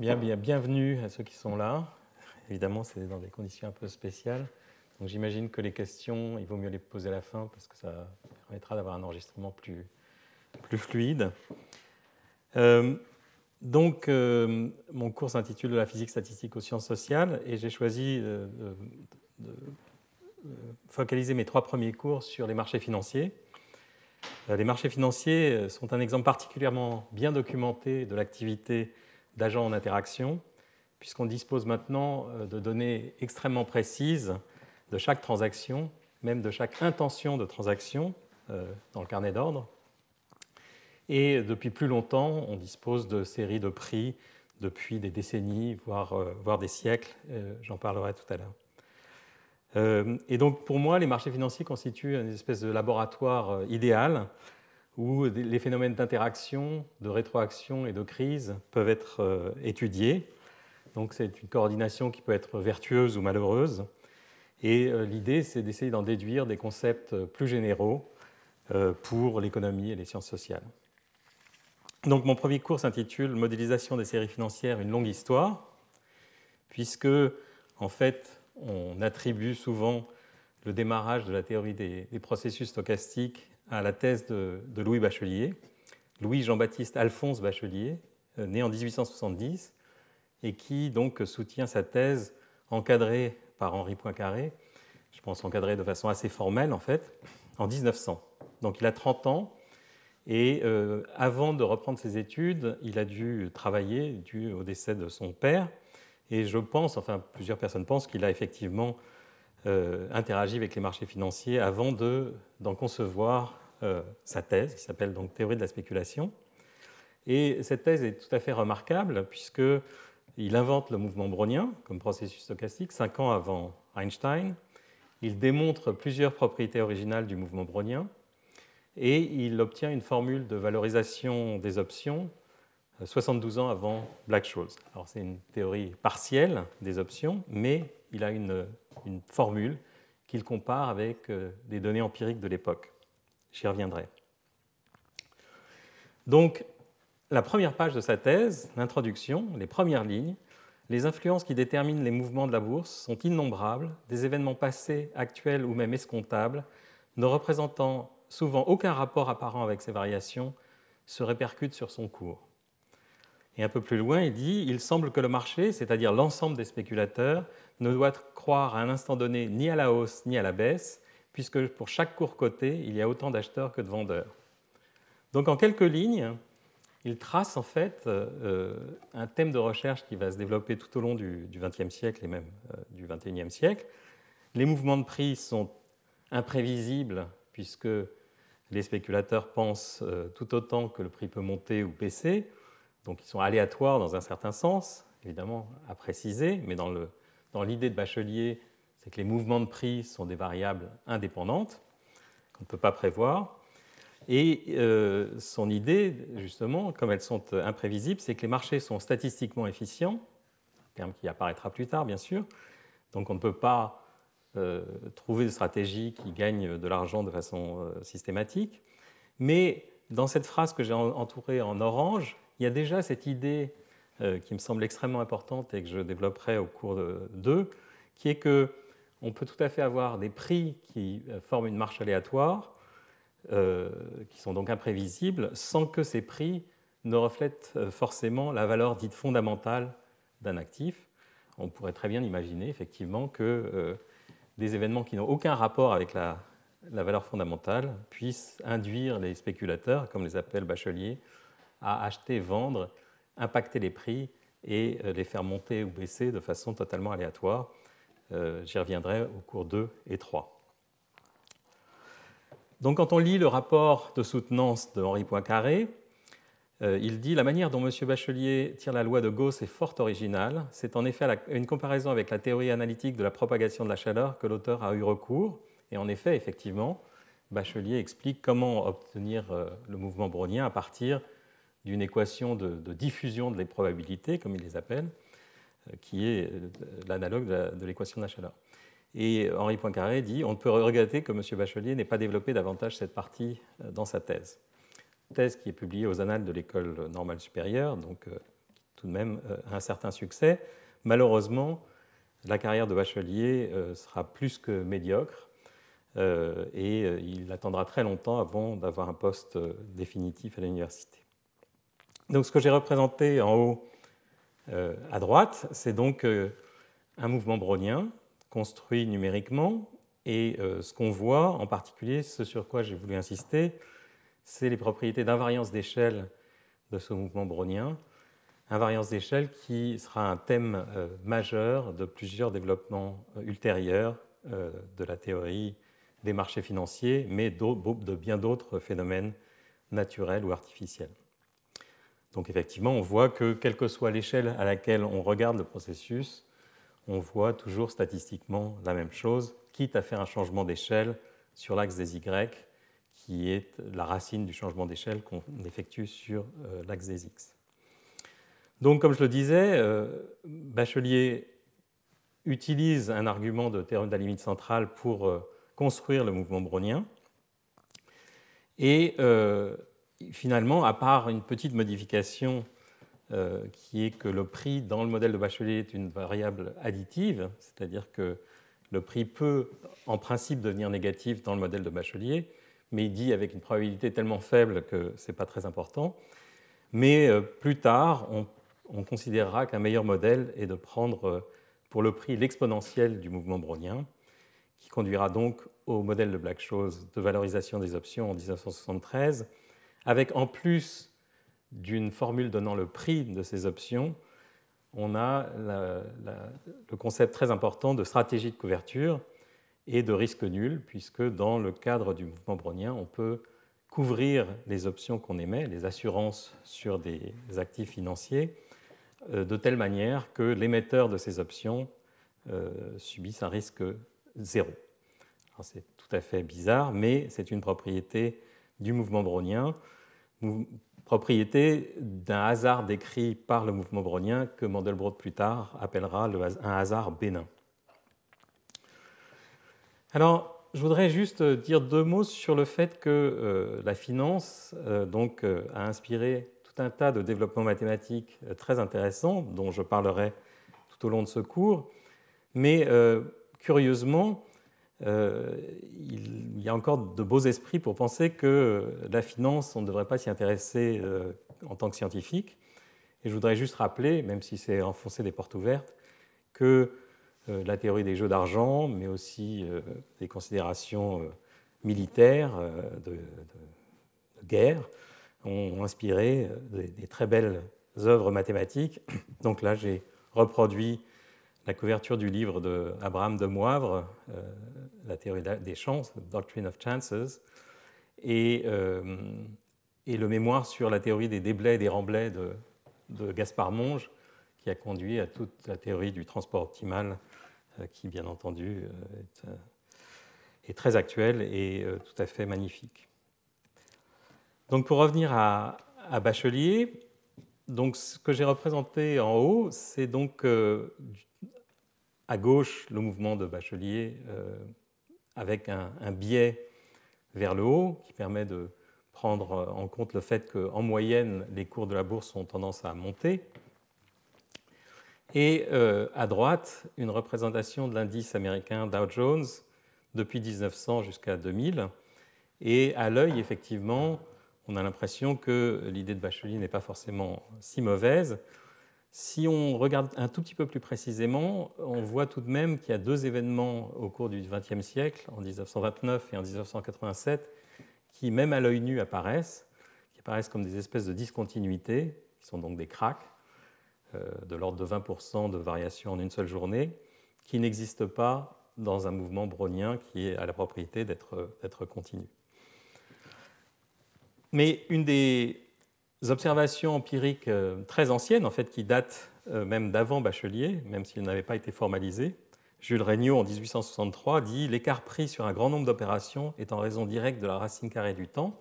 Bien, bienvenue à ceux qui sont là. Évidemment, c'est dans des conditions un peu spéciales. Donc j'imagine que les questions, il vaut mieux les poser à la fin parce que ça permettra d'avoir un enregistrement plus, fluide. Euh, donc, euh, mon cours s'intitule La physique statistique aux sciences sociales et j'ai choisi euh, de, focaliser mes trois premiers cours sur les marchés financiers. Les marchés financiers sont un exemple particulièrement bien documenté de l'activité d'agents en interaction, puisqu'on dispose maintenant euh, de données extrêmement précises de chaque transaction, même de chaque intention de transaction euh, dans le carnet d'ordre. Et depuis plus longtemps, on dispose de séries de prix depuis des décennies, voire, euh, des siècles. J'en parlerai tout à l'heure. et donc pour moi, les marchés financiers constituent une espèce de laboratoire idéal où les phénomènes d'interaction, de rétroaction et de crise peuvent être euh, étudiés. Donc c'est une coordination qui peut être vertueuse ou malheureuse. Et euh, l'idée, c'est d'essayer d'en déduire des concepts euh, plus généraux pour l'économie et les sciences sociales. Donc mon premier cours s'intitule Modélisation des séries financières, une longue histoire, puisque en fait on attribue souvent le démarrage de la théorie des processus stochastiques à la thèse de, Louis Bachelier, Louis-Jean-Baptiste Alphonse Bachelier, euh, né en 1870, et qui donc soutient sa thèse encadrée par Henri Poincaré, je pense encadrée de façon assez formelle en fait, en 1900. Donc il a 30 ans, et euh, avant de reprendre ses études, il a dû travailler dû au décès de son père, et je pense, enfin plusieurs personnes pensent qu'il a effectivement euh, interagit avec les marchés financiers avant d'en concevoir euh, sa thèse, qui s'appelle donc Théorie de la spéculation. Et cette thèse est tout à fait remarquable, puisqu'il invente le mouvement brownien comme processus stochastique, cinq ans avant Einstein. Il démontre plusieurs propriétés originales du mouvement brownien et il obtient une formule de valorisation des options 72 euh, ans avant Black-Scholes. Alors c'est une théorie partielle des options, mais il a une, formule qu'il compare avec euh, des données empiriques de l'époque. J'y reviendrai. Donc, la première page de sa thèse, l'introduction, les premières lignes, les influences qui déterminent les mouvements de la bourse sont innombrables, des événements passés, actuels ou même escomptables, ne représentant souvent aucun rapport apparent avec ces variations, se répercutent sur son cours. Et un peu plus loin, il dit, il semble que le marché, c'est-à-dire l'ensemble des spéculateurs, ne doit croire à un instant donné ni à la hausse ni à la baisse, puisque pour chaque court côté, il y a autant d'acheteurs que de vendeurs. Donc en quelques lignes, il trace en fait euh, euh, un thème de recherche qui va se développer tout au long du XXe siècle et même euh, du XXIe siècle. Les mouvements de prix sont imprévisibles puisque les spéculateurs pensent tout autant que le prix peut monter ou baisser, donc ils sont aléatoires dans un certain sens, évidemment à préciser, mais dans le, dans l'idée de Bachelier, c'est que les mouvements de prix sont des variables indépendantes qu'on ne peut pas prévoir. Et euh, son idée, justement, comme elles sont euh, imprévisibles, c'est que les marchés sont statistiquement efficients, terme qui apparaîtra plus tard, bien sûr. Donc on ne peut pas euh, trouver de stratégie qui gagne de l'argent de façon systématique. Mais dans cette phrase que j'ai entourée en orange, il y a déjà cette idée euh, qui me semble extrêmement importante et que je développerai au cours de d'eux, qui est que on peut tout à fait avoir des prix qui euh, forment une marche aléatoire, euh, qui sont donc imprévisibles, sans que ces prix ne reflètent forcément la valeur dite fondamentale d'un actif. On pourrait très bien imaginer effectivement que des événements qui n'ont aucun rapport avec la, la, valeur fondamentale puissent induire les spéculateurs, comme les appelle Bachelier, à acheter, vendre impacter les prix et euh, les faire monter ou baisser de façon totalement aléatoire. Euh, j'y reviendrai au cours 2 et 3. Donc quand on lit le rapport de soutenance de Henri Poincaré, euh, il dit La manière dont M. Bachelier tire la loi de Gauss est fort originale. C'est en effet une comparaison avec la théorie analytique de la propagation de la chaleur que l'auteur a eu recours. Et en effet, effectivement, Bachelier explique comment obtenir le mouvement brownien à partir d'une équation de, de, diffusion des probabilités, comme il les appelle, euh, qui est euh, l'analogue de l'équation de la chaleur. Et Henri Poincaré dit on ne peut regretter que M. Bachelier n'ait pas développé davantage cette partie euh, dans sa thèse. Thèse qui est publiée aux Annales de l'École normale supérieure, donc tout de même un certain succès. Malheureusement, la carrière de Bachelier sera plus que médiocre et il attendra très longtemps avant d'avoir un poste définitif à l'université. Donc ce que j'ai représenté en haut euh, à droite, c'est donc euh, un mouvement brownien construit numériquement. Et euh, ce qu'on voit, en particulier, ce sur quoi j'ai voulu insister, c'est les propriétés d'invariance d'échelle de ce mouvement brownien. Invariance d'échelle qui sera un thème majeur de plusieurs développements ultérieurs de la théorie des marchés financiers, mais de bien d'autres phénomènes naturels ou artificiels. Donc effectivement, on voit que quelle que soit l'échelle à laquelle on regarde le processus, on voit toujours statistiquement la même chose, quitte à faire un changement d'échelle sur l'axe des Y, qui est la racine du changement d'échelle qu'on effectue sur euh, l'axe des X. Donc comme je le disais, euh, Bachelier utilise un argument de théorème de la limite centrale pour euh, construire le mouvement brownien. Et finalement, à part une petite modification euh, qui est que le prix dans le modèle de Bachelier est une variable additive, c'est-à-dire que le prix peut en principe devenir négatif dans le modèle de Bachelier, mais il dit avec une probabilité tellement faible que ce n'est pas très important. Mais euh, plus tard, on, considérera qu'un meilleur modèle est de prendre euh, pour le prix l'exponentiel du mouvement brownien, qui conduira donc au modèle de Black-Scholes de valorisation des options en 1973 avec en plus d'une formule donnant le prix de ces options, on a le concept très important de stratégie de couverture et de risque nul, puisque dans le cadre du mouvement brownien, on peut couvrir les options qu'on émet, les assurances sur des actifs financiers, euh, de telle manière que l'émetteur de ces options euh, subisse un risque zéro. C'est tout à fait bizarre, mais c'est une propriété du mouvement brownien, propriété d'un hasard décrit par le mouvement brownien que Mandelbrot plus tard appellera un hasard bénin. Alors, je voudrais juste dire deux mots sur le fait que euh, la finance euh, donc, euh, a inspiré tout un tas de développements mathématiques très intéressants, dont je parlerai tout au long de ce cours. Mais curieusement, euh, il, y a encore de beaux esprits pour penser que euh, la finance, on ne devrait pas s'y intéresser euh, en tant que scientifique. Et je voudrais juste rappeler, même si c'est enfoncer des portes ouvertes, que la théorie des jeux d'argent, mais aussi des considérations militaires, de, guerre, ont inspiré des très belles œuvres mathématiques. Donc là, j'ai reproduit la couverture du livre de Abraham de Moivre, euh, La théorie des chances, Doctrine of Chances, euh, et, le mémoire sur la théorie des déblais et des remblais de, de Gaspard Monge, qui a conduit à toute la théorie du transport optimal, euh, qui, bien entendu, est, très actuelle et tout à fait magnifique. Donc, pour revenir à, Bachelier, donc, ce que j'ai représenté en haut, c'est donc à gauche le mouvement de Bachelier euh, avec un, biais vers le haut qui permet de prendre en compte le fait qu'en moyenne, les cours de la bourse ont tendance à monter. Et euh, à droite, une représentation de l'indice américain Dow Jones depuis 1900 jusqu'à 2000. Et à l'œil, effectivement, on a l'impression que l'idée de Bachelier n'est pas forcément si mauvaise. Si on regarde un tout petit peu plus précisément, on voit tout de même qu'il y a deux événements au cours du XXe siècle, en 1929 et en 1987, qui, même à l'œil nu, apparaissent, qui apparaissent comme des espèces de discontinuités, qui sont donc des cracks, euh, de l'ordre de 20% de variation en une seule journée, qui n'existent pas dans un mouvement brownien qui a la propriété d'être continu. Mais une des observations empiriques euh, très anciennes, en fait, qui datent euh, même d'avant Bachelier, même s'il n'avait pas été formalisé. Jules Regnault, en 1863, dit L'écart pris sur un grand nombre d'opérations est en raison directe de la racine carrée du temps.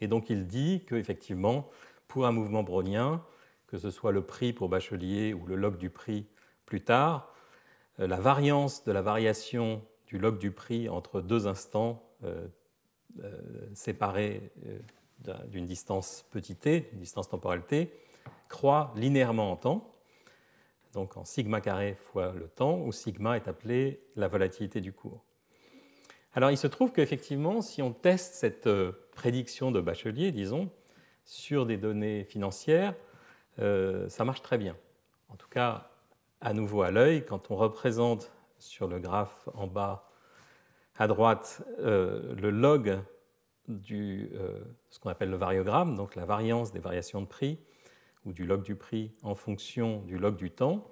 Et donc il dit qu'effectivement, pour un mouvement brownien, que ce soit le prix pour Bachelier ou le log du prix plus tard, euh, la variance de la variation du log du prix entre deux instants séparés d'une distance petit t, une distance temporelle t, croît linéairement en temps, donc en sigma carré fois le temps, où sigma est appelé la volatilité du cours. Alors il se trouve qu'effectivement, si on teste cette euh, prédiction de Bachelier, disons, sur des données financières, euh, ça marche très bien. En tout cas, à nouveau à l'œil, quand on représente sur le graphe en bas à droite euh, le log du, euh, ce qu'on appelle le variogramme, donc la variance des variations de prix ou du log du prix en fonction du log du temps,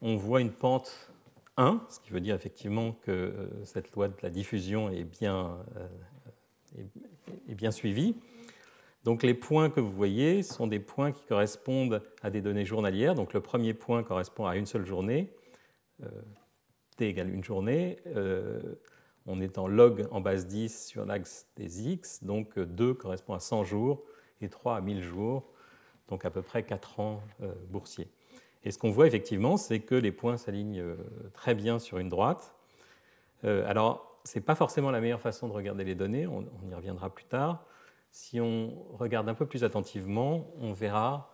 on voit une pente 1, ce qui veut dire effectivement que euh, cette loi de la diffusion est bien, euh, est bien suivie. Donc les points que vous voyez sont des points qui correspondent à des données journalières. Donc le premier point correspond à une seule journée, T égale une journée on est en log en base 10 sur l'axe des x, donc 2 euh, correspond à 100 jours et 3 à 1000 jours, donc à peu près 4 ans euh, boursiers. Et ce qu'on voit effectivement, c'est que les points s'alignent euh, très bien sur une droite. alors, ce n'est pas forcément la meilleure façon de regarder les données, on, y reviendra plus tard. Si on regarde un peu plus attentivement, on verra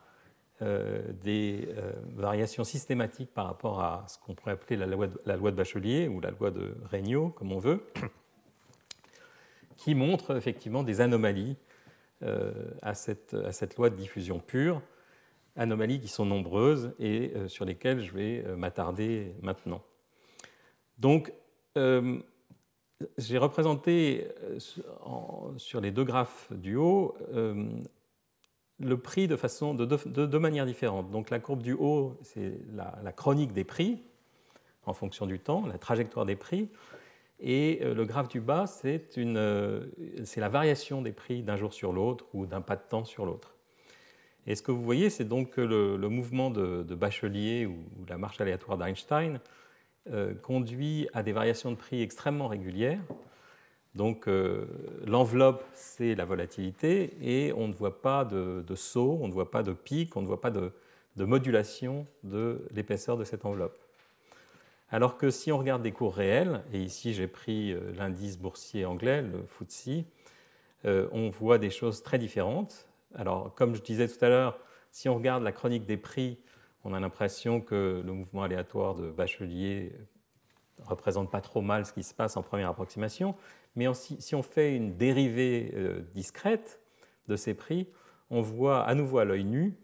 euh, des euh, variations systématiques par rapport à ce qu'on pourrait appeler la loi, de, la loi, de, Bachelier ou la loi de Regnault, comme on veut, qui montrent effectivement des anomalies euh, à cette, à, cette, loi de diffusion pure, anomalies qui sont nombreuses et sur lesquelles je vais m'attarder maintenant. Donc, j'ai représenté sur les deux graphes du haut le prix de, façon, de, de, Donc la courbe du haut, c'est la, chronique des prix en fonction du temps, la trajectoire des prix. Et euh, le graphe du bas, euh, c'est la variation des prix d'un jour sur l'autre ou d'un pas de temps sur l'autre. Et ce que vous voyez, c'est donc que le, mouvement de, Bachelier ou, la marche aléatoire d'Einstein euh, conduit à des variations de prix extrêmement régulières, donc euh, l'enveloppe, c'est la volatilité et on ne voit pas de, saut, on ne voit pas de pic, on ne voit pas de, modulation de l'épaisseur de cette enveloppe. Alors que si on regarde des cours réels, et ici j'ai pris euh, l'indice boursier anglais, le FTSE, euh, on voit des choses très différentes. Alors comme je disais tout à l'heure, si on regarde la chronique des prix, on a l'impression que le mouvement aléatoire de Bachelier représente pas trop mal ce qui se passe en première approximation, mais si, on fait une dérivée euh, discrète de ces prix, on voit à nouveau à l'œil nu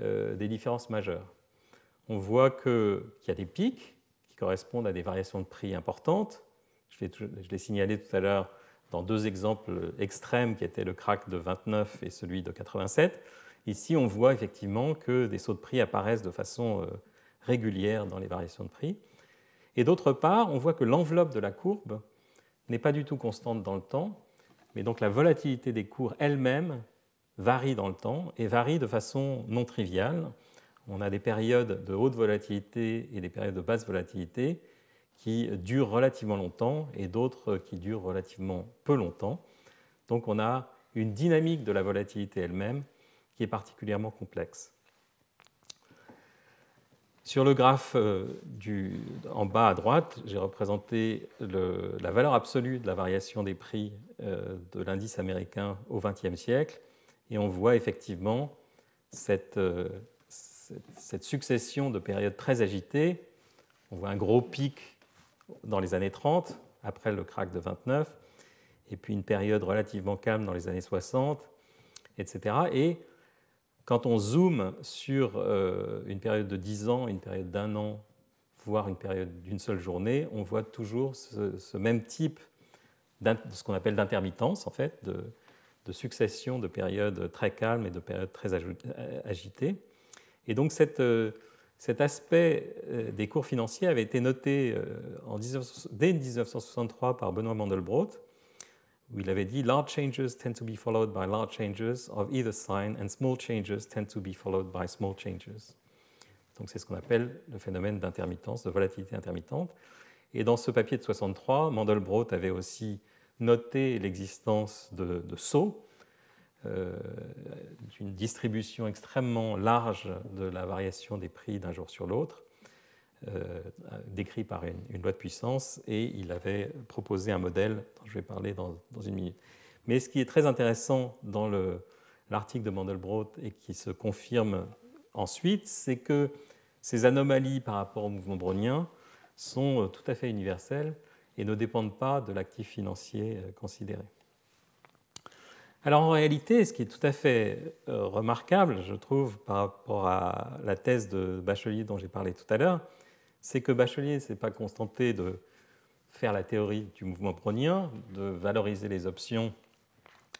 euh, des différences majeures. On voit qu'il y a des pics qui correspondent à des variations de prix importantes. Je l'ai signalé tout à l'heure dans deux exemples extrêmes qui étaient le crack de 29 et celui de 87. Ici, on voit effectivement que des sauts de prix apparaissent de façon euh, régulière dans les variations de prix. Et d'autre part, on voit que l'enveloppe de la courbe n'est pas du tout constante dans le temps, mais donc la volatilité des cours elle-même varie dans le temps et varie de façon non triviale. On a des périodes de haute volatilité et des périodes de basse volatilité qui durent relativement longtemps et d'autres qui durent relativement peu longtemps. Donc on a une dynamique de la volatilité elle-même qui est particulièrement complexe. Sur le graphe euh, en bas à droite, j'ai représenté la valeur absolue de la variation des prix euh, de l'indice américain au XXe siècle. Et on voit effectivement euh, cette, succession de périodes très agitées. On voit un gros pic dans les années 30, après le crack de 29, et puis une période relativement calme dans les années 60, etc. Quand on zoome sur euh, une période de 10 ans, une période d'un an, voire une période d'une seule journée, on voit toujours ce, même type de ce qu'on appelle d'intermittence, en fait, de, succession de périodes très calmes et de périodes très euh, agitées. Et donc euh, cet aspect des cours financiers avait été noté en dès 1963 par Benoît Mandelbrot, où il avait dit large changes tend to be followed by large changes of either sign and small changes tend to be followed by small changes. Donc c'est ce qu'on appelle le phénomène d'intermittence, de volatilité intermittente. Et dans ce papier de 63, Mandelbrot avait aussi noté l'existence de, de sauts, euh, d'une distribution extrêmement large de la variation des prix d'un jour sur l'autre, euh, euh, décrit par une, loi de puissance, et il avait proposé un modèle dont je vais parler dans, dans une minute. Mais ce qui est très intéressant dans l'article de Mandelbrot et qui se confirme ensuite, c'est que ces anomalies par rapport au mouvement brownien sont euh, tout à fait universelles et ne dépendent pas de l'actif financier considéré. Alors en réalité, ce qui est tout à fait remarquable, je trouve, par rapport à la thèse de Bachelier dont j'ai parlé tout à l'heure, c'est que Bachelier ne s'est pas contenté de faire la théorie du mouvement brownien, de valoriser les options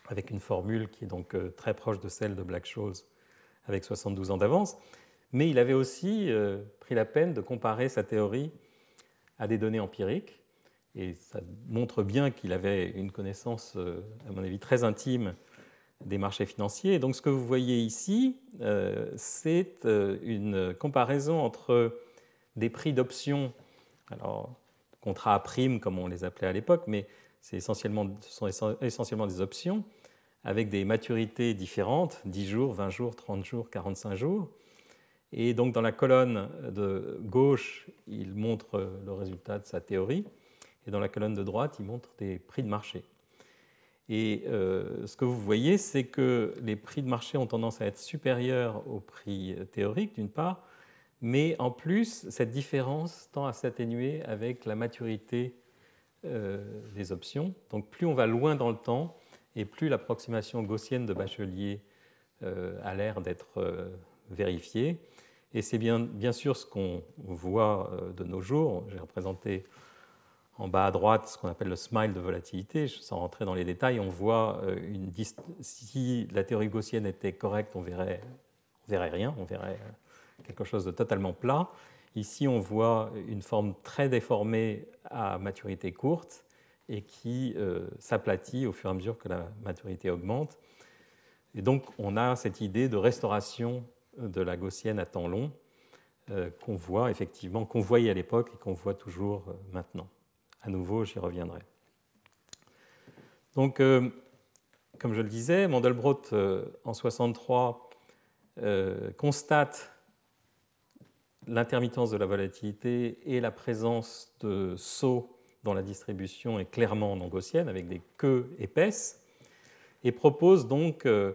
avec une formule qui est donc euh, très proche de celle de Black Scholes avec 72 ans d'avance, mais il avait aussi euh, pris la peine de comparer sa théorie à des données empiriques, et ça montre bien qu'il avait une connaissance, euh, à mon avis, très intime des marchés financiers. donc ce que vous voyez ici, c'est une comparaison entre des prix d'options, alors contrats à prime comme on les appelait à l'époque, mais essentiellement, ce sont essentiellement des options avec des maturités différentes, 10 jours, 20 jours, 30 jours, 45 jours. Et donc dans la colonne de gauche, il montre le résultat de sa théorie, et dans la colonne de droite, il montre des prix de marché. Et euh, ce que vous voyez, c'est que les prix de marché ont tendance à être supérieurs aux prix théoriques, d'une part, mais en plus, cette différence tend à s'atténuer avec la maturité euh, des options. Donc plus on va loin dans le temps, et plus l'approximation gaussienne de Bachelier euh, a l'air d'être euh, vérifiée. Et c'est bien, bien sûr ce qu'on voit de nos jours. J'ai représenté en bas à droite ce qu'on appelle le smile de volatilité. Sans rentrer dans les détails, on voit une si la théorie gaussienne était correcte, on verrait, on verrait rien, on verrait quelque chose de totalement plat. Ici, on voit une forme très déformée à maturité courte et qui euh, s'aplatit au fur et à mesure que la maturité augmente. Et donc, on a cette idée de restauration de la gaussienne à temps long euh, qu'on voit effectivement, qu'on voyait à l'époque et qu'on voit toujours euh, maintenant. À nouveau, j'y reviendrai. Donc, comme je le disais, Mandelbrot en 63 constate l'intermittence de la volatilité et la présence de sauts dans la distribution est clairement non gaussienne, avec des queues épaisses, et propose donc, euh,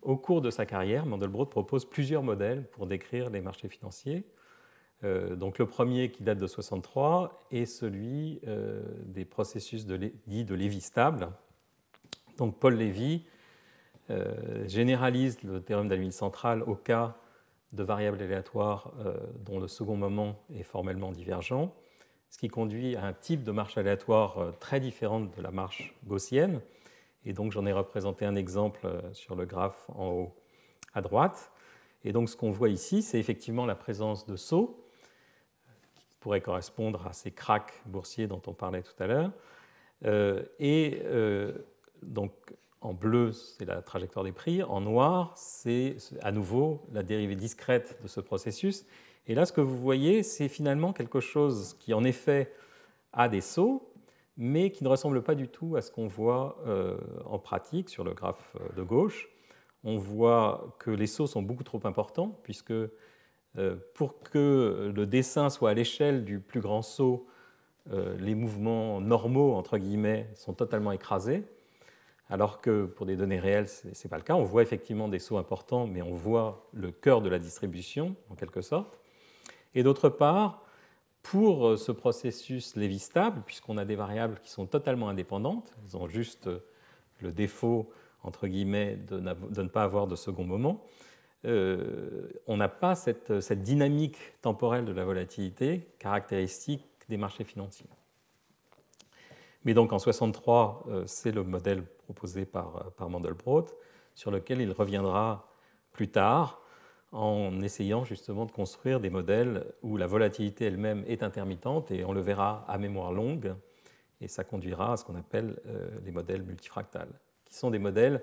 au cours de sa carrière, Mandelbrot propose plusieurs modèles pour décrire les marchés financiers. Euh, donc le premier qui date de 63 est celui euh, des processus de, dits de Lévy stable. Donc Paul Lévy généralise le théorème d'Alvin centrale au cas de variables aléatoires euh, dont le second moment est formellement divergent, ce qui conduit à un type de marche aléatoire euh, très différente de la marche gaussienne. Et donc j'en ai représenté un exemple euh, sur le graphe en haut à droite. Et donc ce qu'on voit ici, c'est effectivement la présence de sauts qui pourraient correspondre à ces cracks boursiers dont on parlait tout à l'heure. et donc en bleu, c'est la trajectoire des prix. En noir, c'est à nouveau la dérivée discrète de ce processus. Et là, ce que vous voyez, c'est finalement quelque chose qui, en effet, a des sauts, mais qui ne ressemble pas du tout à ce qu'on voit euh, en pratique sur le graphe euh, de gauche. On voit que les sauts sont beaucoup trop importants, puisque euh, pour que le dessin soit à l'échelle du plus grand saut, les mouvements normaux, entre guillemets, sont totalement écrasés alors que pour des données réelles, ce n'est pas le cas. On voit effectivement des sauts importants, mais on voit le cœur de la distribution, en quelque sorte. Et d'autre part, pour euh, ce processus lévi stable, puisqu'on a des variables qui sont totalement indépendantes, elles ont juste euh, le défaut, entre guillemets, de, ne pas avoir de second moment, euh, on n'a pas cette dynamique temporelle de la volatilité caractéristique des marchés financiers. Mais donc en 63, euh, c'est le modèle proposé par, euh, par Mandelbrot, sur lequel il reviendra plus tard en essayant justement de construire des modèles où la volatilité elle-même est intermittente et on le verra à mémoire longue et ça conduira à ce qu'on appelle euh, les modèles multifractales, qui sont des modèles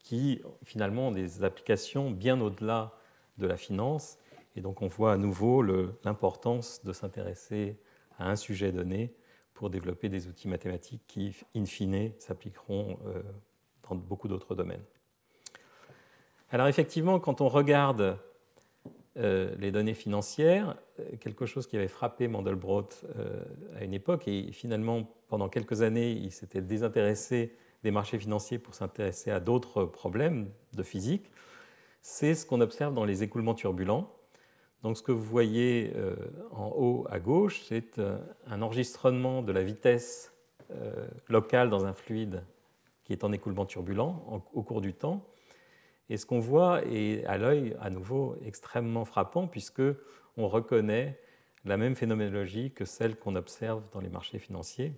qui finalement ont des applications bien au-delà de la finance et donc on voit à nouveau l'importance de s'intéresser à un sujet donné pour développer des outils mathématiques qui, in fine, s'appliqueront euh, dans beaucoup d'autres domaines. Alors effectivement, quand on regarde euh, les données financières, euh, quelque chose qui avait frappé Mandelbrot à une époque, et finalement, pendant quelques années, il s'était désintéressé des marchés financiers pour s'intéresser à d'autres problèmes de physique, c'est ce qu'on observe dans les écoulements turbulents. Donc ce que vous voyez euh, en haut à gauche, c'est euh, un enregistrement de la vitesse euh, locale dans un fluide qui est en écoulement turbulent au cours du temps. Et ce qu'on voit est à l'œil à nouveau extrêmement frappant puisque on reconnaît la même phénoménologie que celle qu'on observe dans les marchés financiers.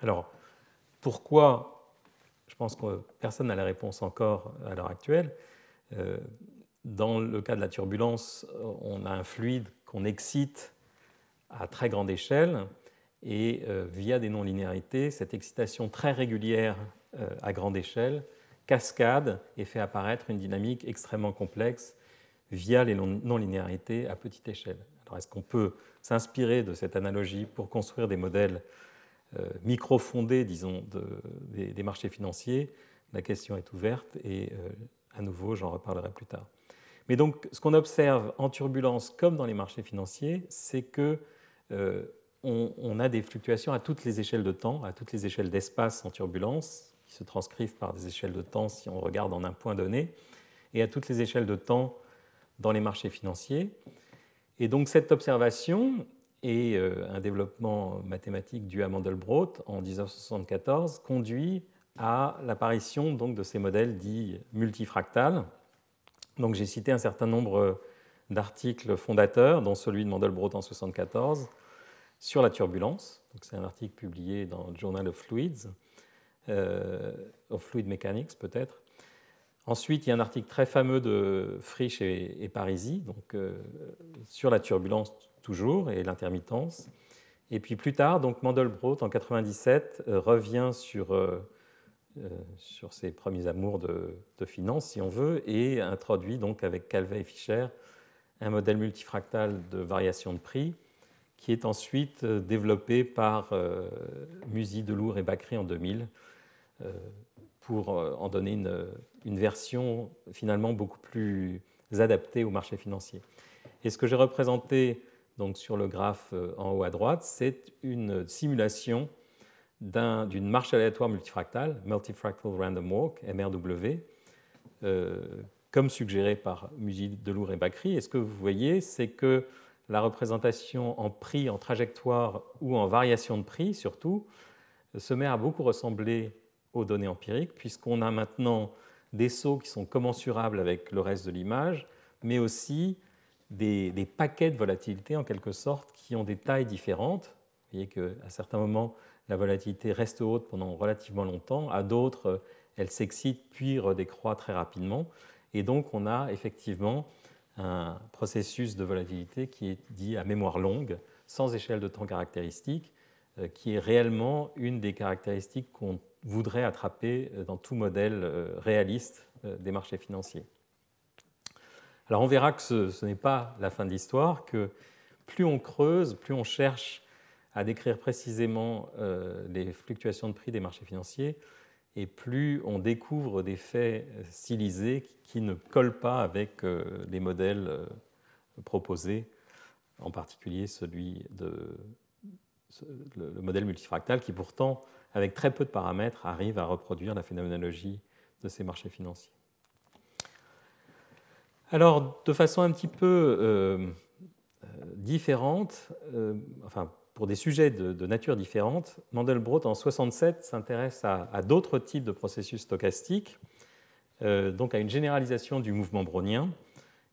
Alors, pourquoi Je pense que personne n'a la réponse encore à l'heure actuelle. Dans le cas de la turbulence, euh, on a un fluide qu'on excite à très grande échelle et euh, via des non-linéarités, cette excitation très régulière euh, à grande échelle cascade et fait apparaître une dynamique extrêmement complexe via les non-linéarités à petite échelle. Alors est-ce qu'on peut s'inspirer de cette analogie pour construire des modèles micro-fondés, disons, des, marchés financiers La question est ouverte et à nouveau, j'en reparlerai plus tard. Mais donc, ce qu'on observe en turbulence comme dans les marchés financiers, c'est que euh, on, a des fluctuations à toutes les échelles de temps, à toutes les échelles d'espace en turbulence, qui se transcrivent par des échelles de temps si on regarde en un point donné, et à toutes les échelles de temps dans les marchés financiers. Et donc, cette observation et euh, un développement mathématique dû à Mandelbrot en 1974 conduit à l'apparition donc de ces modèles dits multifractales, donc j'ai cité un certain nombre euh, d'articles fondateurs, dont celui de Mandelbrot en 1974, sur la turbulence. C'est un article publié dans le Journal of Fluids, euh, of Fluid Mechanics peut-être. Ensuite, il y a un article très fameux de Frisch et, Parisi, donc, euh, sur la turbulence toujours et l'intermittence. Et puis plus tard, donc Mandelbrot en 1997 revient sur euh, sur ses premiers amours de, finance, si on veut, et introduit donc avec Calvet et Fischer un modèle multifractal de variation de prix qui est ensuite euh, développé par euh, Musi, Delour et Bacry en 2000 euh, pour en donner une, version finalement beaucoup plus adaptée au marché financier. Et ce que j'ai représenté donc, sur le graphe en haut à droite, c'est une simulation d'une marche aléatoire multifractale, Multifractal Random Walk, MRW, euh, comme suggéré par Musil Delour et Bacry. Et ce que vous voyez, c'est que la représentation en prix, en trajectoire ou en variation de prix, surtout, se met à beaucoup ressembler aux données empiriques, puisqu'on a maintenant des sauts qui sont commensurables avec le reste de l'image, mais aussi des, des, paquets de volatilité en quelque sorte qui ont des tailles différentes. Vous voyez qu'à certains moments, la volatilité reste haute pendant relativement longtemps. À d'autres, euh, elle s'excite puis redécroît très rapidement. Et donc, on a effectivement un processus de volatilité qui est dit à mémoire longue, sans échelle de temps caractéristique, euh, qui est réellement une des caractéristiques qu'on voudrait attraper euh, dans tout modèle réaliste des marchés financiers. Alors on verra que ce, ce n'est pas la fin de l'histoire, que plus on creuse, plus on cherche à décrire précisément euh, les fluctuations de prix des marchés financiers, et plus on découvre des faits euh, stylisés qui ne collent pas avec euh, les modèles proposés, en particulier celui de le modèle multifractal, qui pourtant, avec très peu de paramètres, arrive à reproduire la phénoménologie de ces marchés financiers. Alors, de façon un petit peu différente, enfin pour des sujets de, nature différente, Mandelbrot en 1967, s'intéresse à, d'autres types de processus stochastiques, euh, donc à une généralisation du mouvement brownien,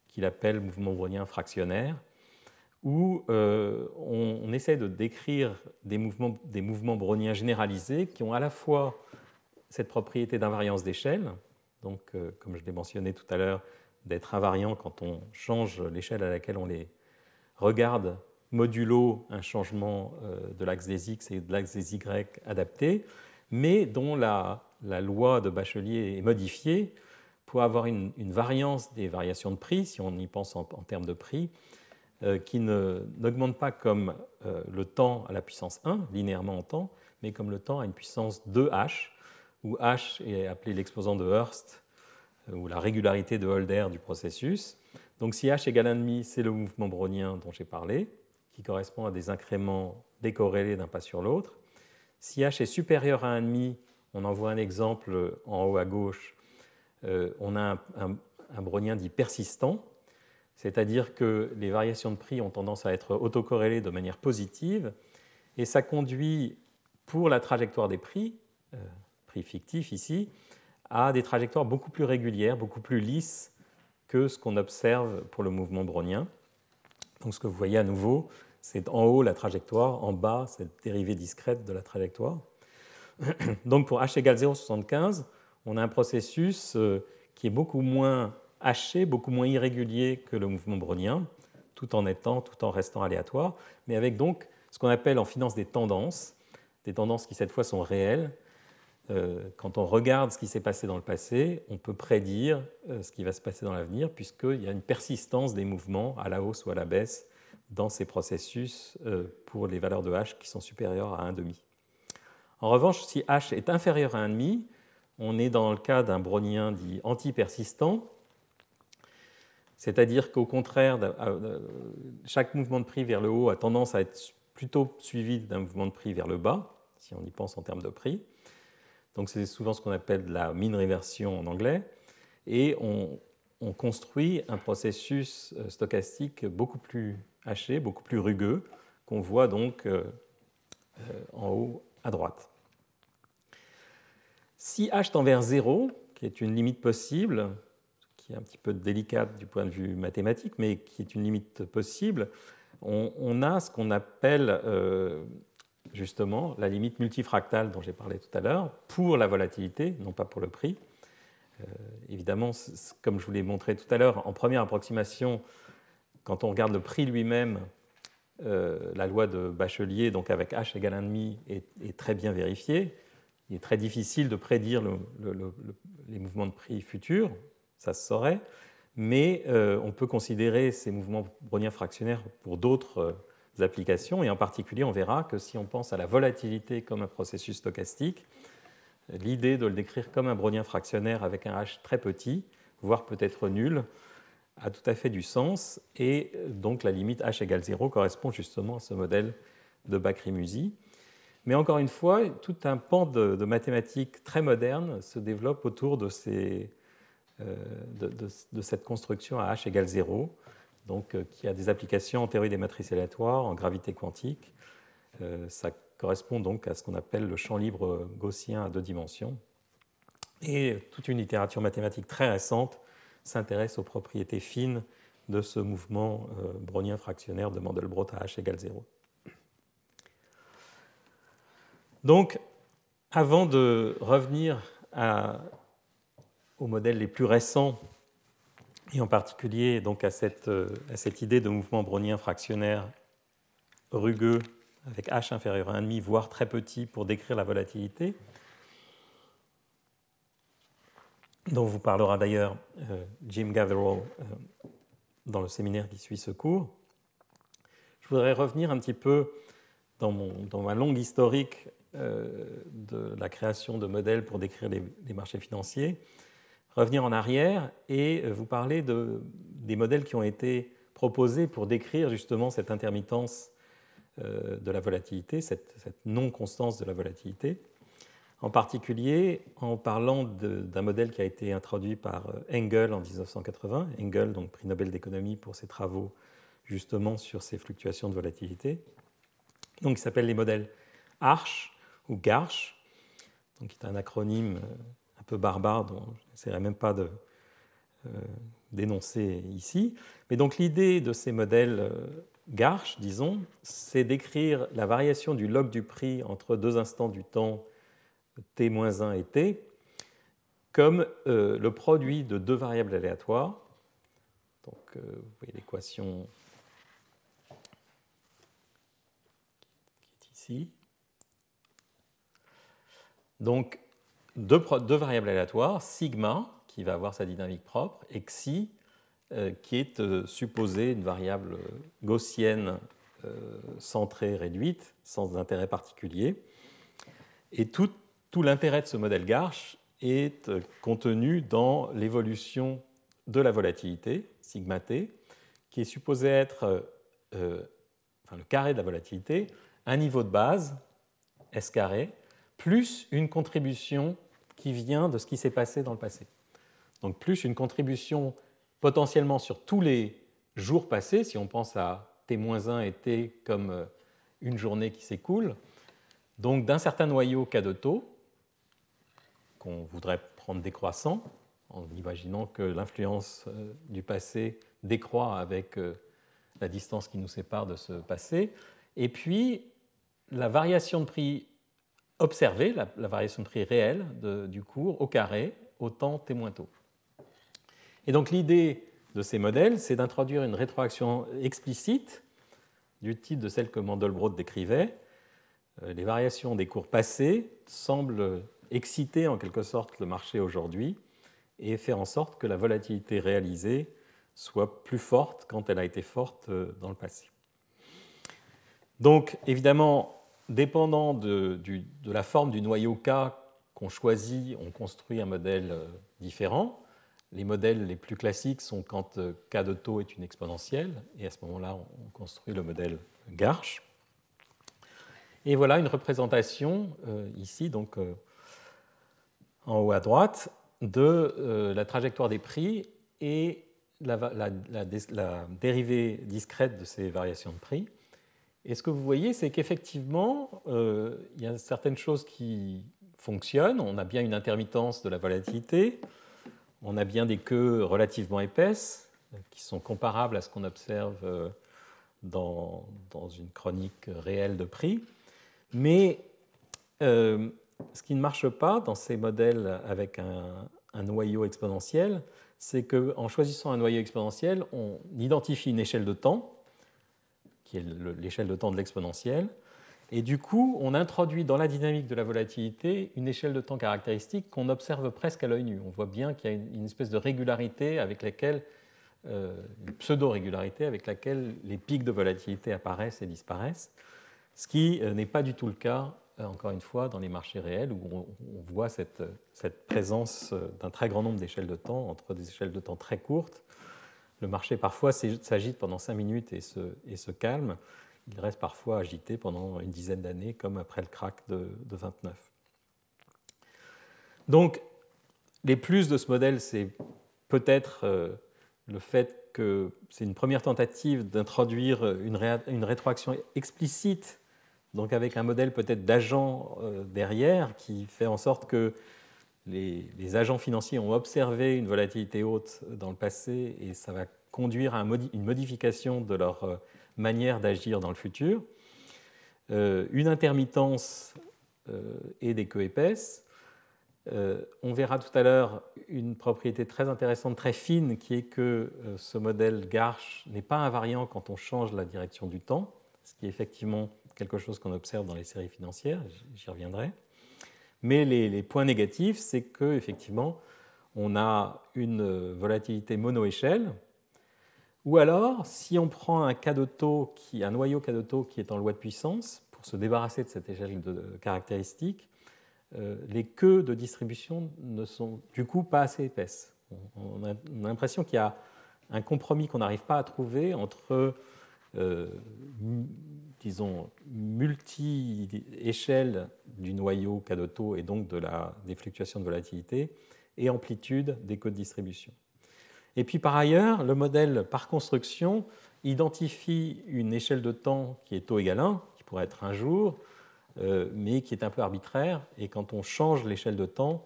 qu'il appelle mouvement brownien fractionnaire, où euh, on, essaie de décrire des mouvements, des browniens généralisés qui ont à la fois cette propriété d'invariance d'échelle, donc euh, comme je l'ai mentionné tout à l'heure, d'être invariant quand on change l'échelle à laquelle on les regarde modulo un changement euh, de l'axe des X et de l'axe des Y adapté, mais dont la, loi de Bachelier est modifiée pour avoir une, variance des variations de prix, si on y pense en, termes de prix, euh, qui n'augmente pas comme euh, le temps à la puissance 1, linéairement en temps, mais comme le temps à une puissance 2h, où h est appelé l'exposant de Hurst, ou la régularité de Holder du processus. Donc si h égale 1,5, c'est le mouvement brownien dont j'ai parlé correspond à des incréments décorrélés d'un pas sur l'autre. Si h est supérieur à 1,5, on en voit un exemple en haut à gauche, euh, on a un, brownien dit persistant, c'est-à-dire que les variations de prix ont tendance à être autocorrélées de manière positive, et ça conduit pour la trajectoire des prix, euh, prix fictif ici, à des trajectoires beaucoup plus régulières, beaucoup plus lisses que ce qu'on observe pour le mouvement brownien. Donc ce que vous voyez à nouveau, c'est en haut la trajectoire, en bas cette dérivée discrète de la trajectoire. Donc pour h égale 0,75, on a un processus euh, qui est beaucoup moins haché, beaucoup moins irrégulier que le mouvement brownien, tout en étant, tout en restant aléatoire, mais avec donc ce qu'on appelle en finance des tendances, des tendances qui cette fois sont réelles. Euh, quand on regarde ce qui s'est passé dans le passé, on peut prédire euh, ce qui va se passer dans l'avenir, puisqu'il y a une persistance des mouvements à la hausse ou à la baisse dans ces processus euh, pour les valeurs de h qui sont supérieures à 1,5. En revanche, si h est inférieur à 1,5, on est dans le cas d'un brownien dit antipersistant, c'est-à-dire qu'au contraire, chaque mouvement de prix vers le haut a tendance à être plutôt suivi d'un mouvement de prix vers le bas, si on y pense en termes de prix. Donc c'est souvent ce qu'on appelle la mine réversion en anglais. Et on construit un processus euh, stochastique beaucoup plus haché, beaucoup plus rugueux, qu'on voit donc euh, euh, en haut à droite. Si h tend vers 0, qui est une limite possible, qui est un petit peu délicate du point de vue mathématique, mais qui est une limite possible, on, a ce qu'on appelle euh, justement la limite multifractale dont j'ai parlé tout à l'heure, pour la volatilité, non pas pour le prix. évidemment, comme je vous l'ai montré tout à l'heure, en première approximation, quand on regarde le prix lui-même, euh, la loi de Bachelier, donc avec H égale 1,5, est, est très bien vérifiée. Il est très difficile de prédire les mouvements de prix futurs, ça se saurait, mais euh, on peut considérer ces mouvements browniens fractionnaires pour d'autres euh, applications, et en particulier, on verra que si on pense à la volatilité comme un processus stochastique, l'idée de le décrire comme un brownien fractionnaire avec un H très petit, voire peut-être nul, a tout à fait du sens, et euh, donc la limite h égale 0 correspond justement à ce modèle de Bacrimusi. Mais encore une fois, tout un pan de, mathématiques très moderne se développe autour de, euh, cette construction à h égale 0, donc, euh, qui a des applications en théorie des matrices aléatoires, en gravité quantique. ça correspond donc à ce qu'on appelle le champ libre gaussien à deux dimensions. Et toute une littérature mathématique très récente s'intéresse aux propriétés fines de ce mouvement euh, brownien fractionnaire de Mandelbrot à h égale 0. Donc, avant de revenir aux modèles les plus récents, et en particulier donc à cette, euh, à cette idée de mouvement brownien fractionnaire rugueux avec h inférieur à 1,5, voire très petit pour décrire la volatilité, dont vous parlera d'ailleurs euh, Jim Gatherall euh, dans le séminaire qui suit ce cours. Je voudrais revenir un petit peu dans, ma longue historique euh, de la création de modèles pour décrire les, marchés financiers, revenir en arrière et vous parler de, des modèles qui ont été proposés pour décrire justement cette intermittence de la volatilité, cette non-constance de la volatilité en particulier en parlant d'un modèle qui a été introduit par euh, Engel en 1980, Engel, donc prix Nobel d'économie pour ses travaux justement sur ces fluctuations de volatilité. Donc il s'appelle les modèles ARCH ou GARCH, donc qui est un acronyme euh, un peu barbare dont je n'essaierai même pas de euh, dénoncer ici. Mais donc l'idée de ces modèles GARCH, disons, c'est d'écrire la variation du log du prix entre deux instants du temps T-1 et T comme euh, le produit de deux variables aléatoires. Donc, euh, vous voyez l'équation qui est ici. Donc, deux, variables aléatoires, sigma, qui va avoir sa dynamique propre, et xi, euh, qui est supposée une variable gaussienne centrée réduite, sans intérêt particulier. Et toute tout l'intérêt de ce modèle Garch est euh, contenu dans l'évolution de la volatilité, sigma t, qui est supposé être, euh, euh, enfin, le carré de la volatilité, un niveau de base, S carré, plus une contribution qui vient de ce qui s'est passé dans le passé. Donc plus une contribution potentiellement sur tous les jours passés, si on pense à T-1 et T comme une journée qui s'écoule, donc d'un certain noyau cas de taux, qu'on voudrait prendre décroissant, en imaginant que l'influence euh, du passé décroît avec euh, la distance qui nous sépare de ce passé. Et puis, la variation de prix observée, la, variation de prix réelle du cours au carré, au temps t tôt. Et donc, l'idée de ces modèles, c'est d'introduire une rétroaction explicite du type de celle que Mandelbrot décrivait. Euh, les variations des cours passés semblent exciter en quelque sorte le marché aujourd'hui et faire en sorte que la volatilité réalisée soit plus forte quand elle a été forte euh, dans le passé. Donc évidemment, dépendant de, du, de la forme du noyau K qu'on choisit, on construit un modèle euh, différent. Les modèles les plus classiques sont quand euh, K de taux est une exponentielle, et à ce moment-là, on construit le modèle Garch. Et voilà une représentation ici, donc en haut à droite, de euh, la trajectoire des prix et la, dérivée discrète de ces variations de prix. Et ce que vous voyez, c'est qu'effectivement, euh, il y a certaines choses qui fonctionnent. On a bien une intermittence de la volatilité, on a bien des queues relativement épaisses qui sont comparables à ce qu'on observe euh, dans, une chronique réelle de prix. Mais ce qui ne marche pas dans ces modèles avec un, noyau exponentiel, c'est qu'en choisissant un noyau exponentiel, on identifie une échelle de temps, qui est l'échelle de temps de l'exponentiel, et du coup, on introduit dans la dynamique de la volatilité une échelle de temps caractéristique qu'on observe presque à l'œil nu. On voit bien qu'il y a une, espèce de régularité avec laquelle, euh, une pseudo-régularité avec laquelle les pics de volatilité apparaissent et disparaissent, ce qui euh, n'est pas du tout le cas euh, encore une fois, dans les marchés réels où on, voit cette, présence euh, d'un très grand nombre d'échelles de temps, entre des échelles de temps très courtes. Le marché parfois s'agite pendant 5 minutes et se, et se, calme. Il reste parfois agité pendant une dizaine d'années, comme après le crack de, de 29. Donc, les plus de ce modèle, c'est peut-être euh, le fait que c'est une première tentative d'introduire une, une rétroaction explicite donc avec un modèle peut-être d'agent euh, derrière qui fait en sorte que les, agents financiers ont observé une volatilité haute dans le passé et ça va conduire à une modification de leur euh, manière d'agir dans le futur. Euh, une intermittence et des queues épaisses. on verra tout à l'heure une propriété très intéressante, très fine, qui est que ce modèle Garch n'est pas invariant quand on change la direction du temps, ce qui est effectivement quelque chose qu'on observe dans les séries financières, j'y reviendrai. Mais les, points négatifs, c'est qu'effectivement, on a une volatilité mono-échelle, ou alors, si on prend un, un noyau cas de taux qui est en loi de puissance, pour se débarrasser de cette échelle de caractéristiques, euh, les queues de distribution ne sont du coup pas assez épaisses. On, a, l'impression qu'il y a un compromis qu'on n'arrive pas à trouver entre euh, disons, multi-échelle du noyau taux et donc de la, des fluctuations de volatilité et amplitude des codes de distribution. Et puis par ailleurs, le modèle par construction identifie une échelle de temps qui est taux égal 1, qui pourrait être un jour, euh, mais qui est un peu arbitraire. Et quand on change l'échelle de temps,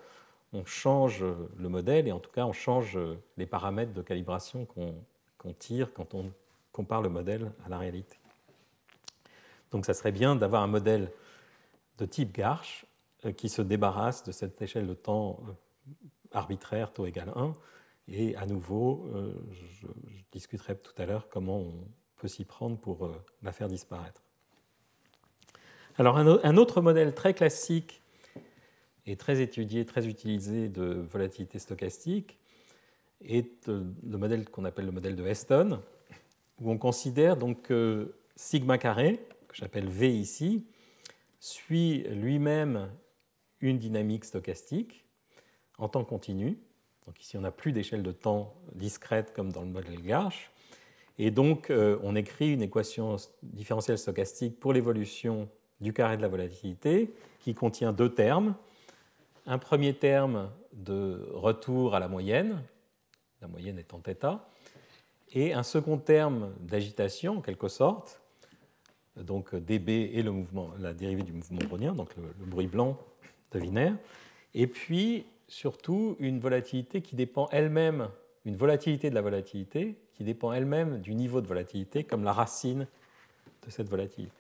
on change le modèle et en tout cas on change les paramètres de calibration qu'on tire quand on compare le modèle à la réalité. Donc ça serait bien d'avoir un modèle de type Garch euh, qui se débarrasse de cette échelle de temps euh, arbitraire taux égal 1. Et à nouveau, euh, je, discuterai tout à l'heure comment on peut s'y prendre pour la faire disparaître. Alors un autre modèle très classique et très étudié, très utilisé de volatilité stochastique est le modèle qu'on appelle le modèle de Heston, où on considère donc que sigma carré, j'appelle V ici, suit lui-même une dynamique stochastique en temps continu. Donc ici, on n'a plus d'échelle de temps discrète comme dans le modèle GARCH. Et donc, euh, on écrit une équation différentielle stochastique pour l'évolution du carré de la volatilité qui contient deux termes. Un premier terme de retour à la moyenne, la moyenne étant θ, et un second terme d'agitation en quelque sorte, donc euh, DB est le mouvement, la dérivée du mouvement brownien, donc le, bruit blanc de Wiener, et puis surtout une volatilité qui dépend elle-même, une volatilité de la volatilité qui dépend elle-même du niveau de volatilité, comme la racine de cette volatilité.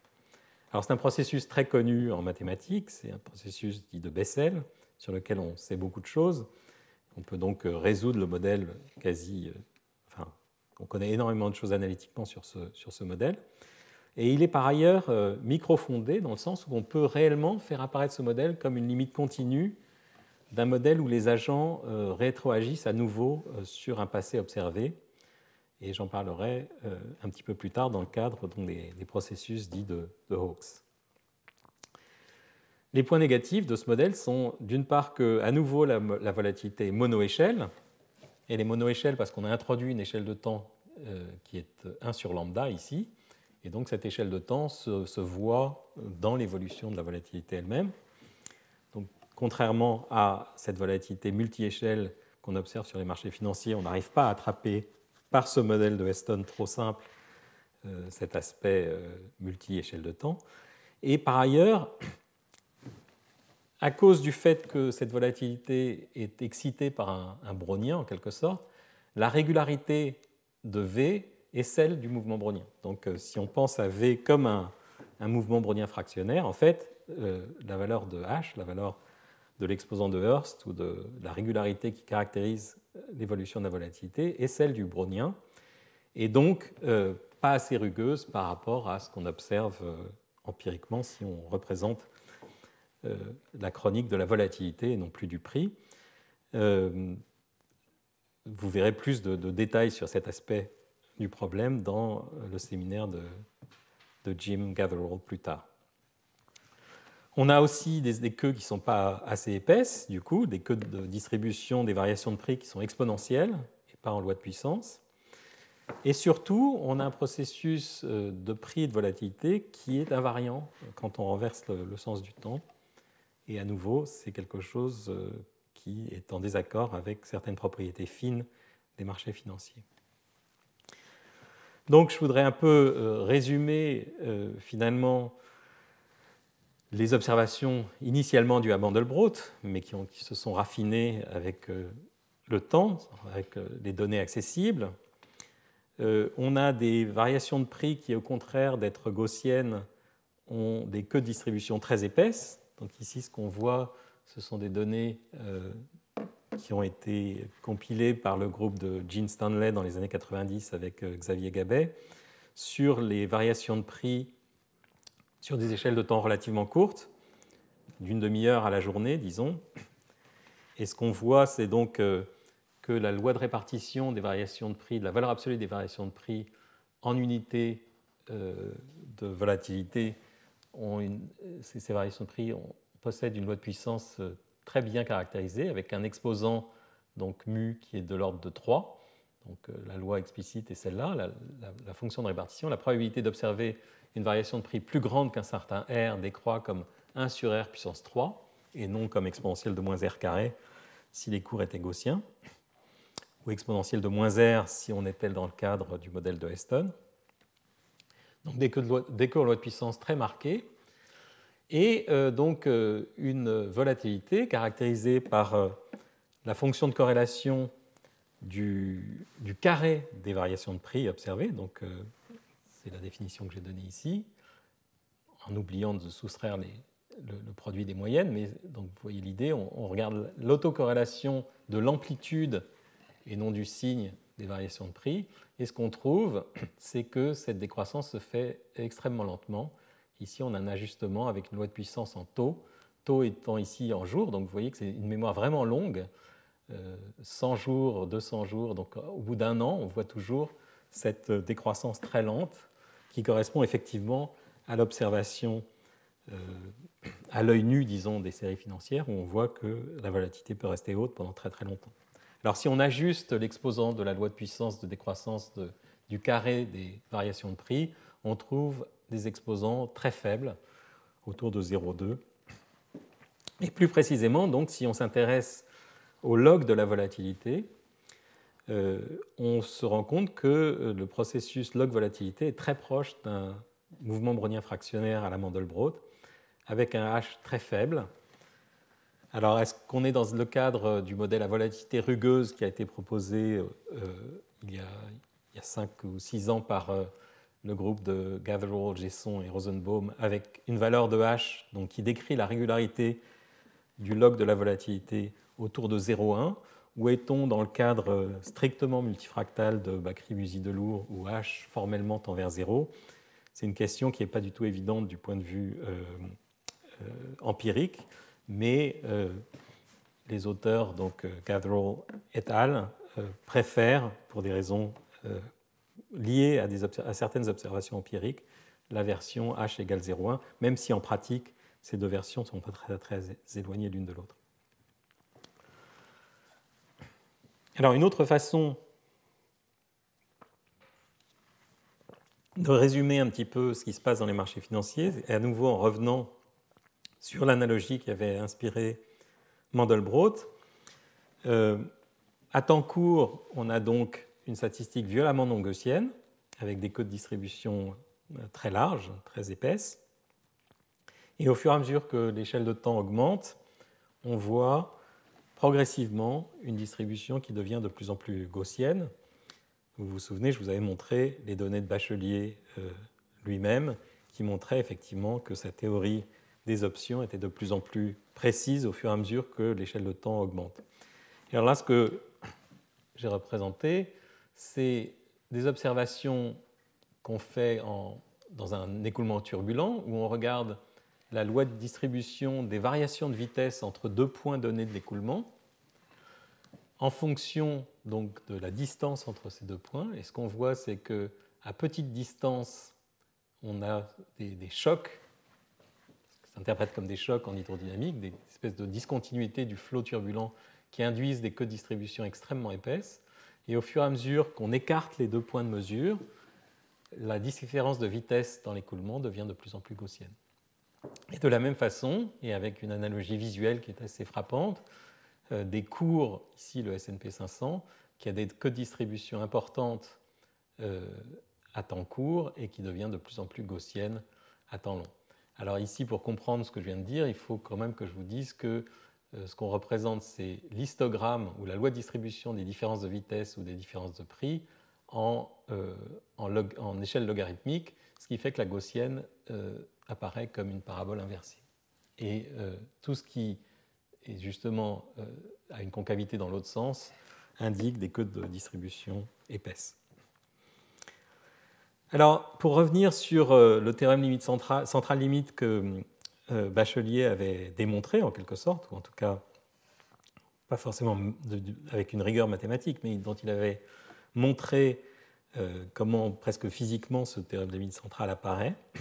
Alors c'est un processus très connu en mathématiques, c'est un processus dit de Bessel, sur lequel on sait beaucoup de choses. On peut donc euh, résoudre le modèle quasi... Euh, enfin, on connaît énormément de choses analytiquement sur ce modèle. Et il est par ailleurs euh, micro-fondé dans le sens où on peut réellement faire apparaître ce modèle comme une limite continue d'un modèle où les agents euh, rétroagissent à nouveau euh, sur un passé observé. Et j'en parlerai un petit peu plus tard dans le cadre des, processus dits de, Hawkes. Les points négatifs de ce modèle sont d'une part que, à nouveau, la, volatilité est mono-échelle. Elle est mono-échelle parce qu'on a introduit une échelle de temps qui est 1 sur lambda ici. Et donc cette échelle de temps se, voit dans l'évolution de la volatilité elle-même. Donc contrairement à cette volatilité multi-échelle qu'on observe sur les marchés financiers, on n'arrive pas à attraper par ce modèle de Weston trop simple euh, cet aspect multiéchelle multi-échelle de temps. Et par ailleurs, à cause du fait que cette volatilité est excitée par un, un brownien en quelque sorte, la régularité de V et celle du mouvement brownien. Donc euh, si on pense à V comme un, mouvement brownien fractionnaire, en fait, euh, la valeur de H, la valeur de l'exposant de Hurst ou de la régularité qui caractérise euh, l'évolution de la volatilité est celle du brownien, et donc pas assez rugueuse par rapport à ce qu'on observe empiriquement si on représente la chronique de la volatilité et non plus du prix. vous verrez plus de détails sur cet aspect du problème dans euh, le séminaire de, Jim Gatherall plus tard. On a aussi des, queues qui ne sont pas assez épaisses, du coup, des queues de distribution des variations de prix qui sont exponentielles et pas en loi de puissance. Et surtout, on a un processus euh, de prix et de volatilité qui est invariant quand on renverse le sens du temps. Et à nouveau, c'est quelque chose euh, qui est en désaccord avec certaines propriétés fines des marchés financiers. Donc je voudrais un peu euh, résumer euh, finalement les observations initialement du à Mandelbrot, mais qui, se sont raffinées avec euh, le temps, avec les données accessibles. on a des variations de prix qui, au contraire d'être gaussiennes, ont des queues de distribution très épaisses. Donc ici, ce qu'on voit, ce sont des données qui ont été compilés par le groupe de Gene Stanley dans les années 90 avec euh, Xavier Gabet sur les variations de prix sur des échelles de temps relativement courtes, d'une demi-heure à la journée, disons. Et ce qu'on voit, c'est donc euh, que la loi de répartition des variations de prix, de la valeur absolue des variations de prix en unité euh, de volatilité, ces variations de prix possèdent une loi de puissance très bien caractérisé avec un exposant donc mu qui est de l'ordre de 3. Donc euh, la loi explicite est celle-là, la, fonction de répartition. La probabilité d'observer une variation de prix plus grande qu'un certain R décroît comme 1 sur R puissance 3 et non comme exponentielle de moins R carré si les cours étaient gaussiens ou exponentielle de moins R si on était dans le cadre du modèle de Heston. Donc des cours de loi de puissance très marqués et euh, donc euh, une volatilité caractérisée par euh, la fonction de corrélation du, carré des variations de prix observées, donc c'est la définition que j'ai donnée ici, en oubliant de soustraire le, produit des moyennes, mais donc vous voyez l'idée, on, on, regarde l'autocorrélation de l'amplitude et non du signe des variations de prix, et ce qu'on trouve, c'est que cette décroissance se fait extrêmement lentement, Ici, on a un ajustement avec une loi de puissance en taux, taux étant ici en jours, donc vous voyez que c'est une mémoire vraiment longue, 100 euh, jours, 200 jours, donc au bout d'un an, on voit toujours cette euh, décroissance très lente qui correspond effectivement à l'observation euh, à l'œil nu, disons, des séries financières, où on voit que la volatilité peut rester haute pendant très très longtemps. Alors si on ajuste l'exposant de la loi de puissance de décroissance de, du carré des variations de prix, on trouve des exposants très faibles, autour de 0,2. Et plus précisément, donc, si on s'intéresse au log de la volatilité, euh, on se rend compte que euh, le processus log volatilité est très proche d'un mouvement brownien fractionnaire à la Mandelbrot, avec un H très faible. Alors, est-ce qu'on est dans le cadre du modèle à volatilité rugueuse qui a été proposé euh, il, y a, 5 ou 6 ans par le groupe de Gatherall, Jesson et Rosenbaum, avec une valeur de h donc, qui décrit la régularité du log de la volatilité autour de 0,1. Où est-on dans le cadre euh, strictement multifractal de Bakri-Musi de h formellement tend vers 0 C'est une question qui n'est pas du tout évidente du point de vue euh, euh, empirique, mais les auteurs, donc Gatherall et al., préfèrent, pour des raisons liée à, certaines observations empiriques, la version h égale 0,1, même si en pratique, ces deux versions ne sont pas très, éloignées l'une de l'autre. Alors une autre façon de résumer un petit peu ce qui se passe dans les marchés financiers, et à nouveau en revenant sur l'analogie qui avait inspiré Mandelbrot, euh, à temps court, on a donc une statistique violemment non gaussienne, avec des codes de distribution euh, très larges, très épaisses. Et au fur et à mesure que l'échelle de temps augmente, on voit progressivement une distribution qui devient de plus en plus gaussienne. Vous vous souvenez, je vous avais montré les données de Bachelier euh, lui-même, qui montraient effectivement que sa théorie des options était de plus en plus précise au fur et à mesure que l'échelle de temps augmente. Et alors là, ce que j'ai représenté, c'est des observations qu'on fait dans un écoulement turbulent où on regarde la loi de distribution des variations de vitesse entre deux points donnés de l'écoulement en fonction donc de la distance entre ces deux points. Et ce qu'on voit, c'est que à petite distance, on a des, des chocs, qui s'interprète comme des chocs en hydrodynamique, des espèces de discontinuités du flot turbulent qui induisent des co distribution extrêmement épaisses. Et au fur et à mesure qu'on écarte les deux points de mesure, la différence de vitesse dans l'écoulement devient de plus en plus gaussienne. Et de la même façon, et avec une analogie visuelle qui est assez frappante, euh, des cours, ici le SNP 500, qui a des codistributions importantes euh, à temps court et qui devient de plus en plus gaussienne à temps long. Alors ici, pour comprendre ce que je viens de dire, il faut quand même que je vous dise que euh, ce qu'on représente, c'est l'histogramme ou la loi de distribution des différences de vitesse ou des différences de prix en, euh, en, échelle logarithmique, ce qui fait que la gaussienne euh, apparaît comme une parabole inversée. Et tout ce qui est justement à une concavité dans l'autre sens indique des codes de distribution épaisses. Alors, pour revenir sur le théorème limite centrale, limite que euh, Bachelier avait démontré en quelque sorte, ou en tout cas pas forcément avec une rigueur mathématique, mais dont il avait montré euh, comment presque physiquement ce théorème de limite centrale apparaît.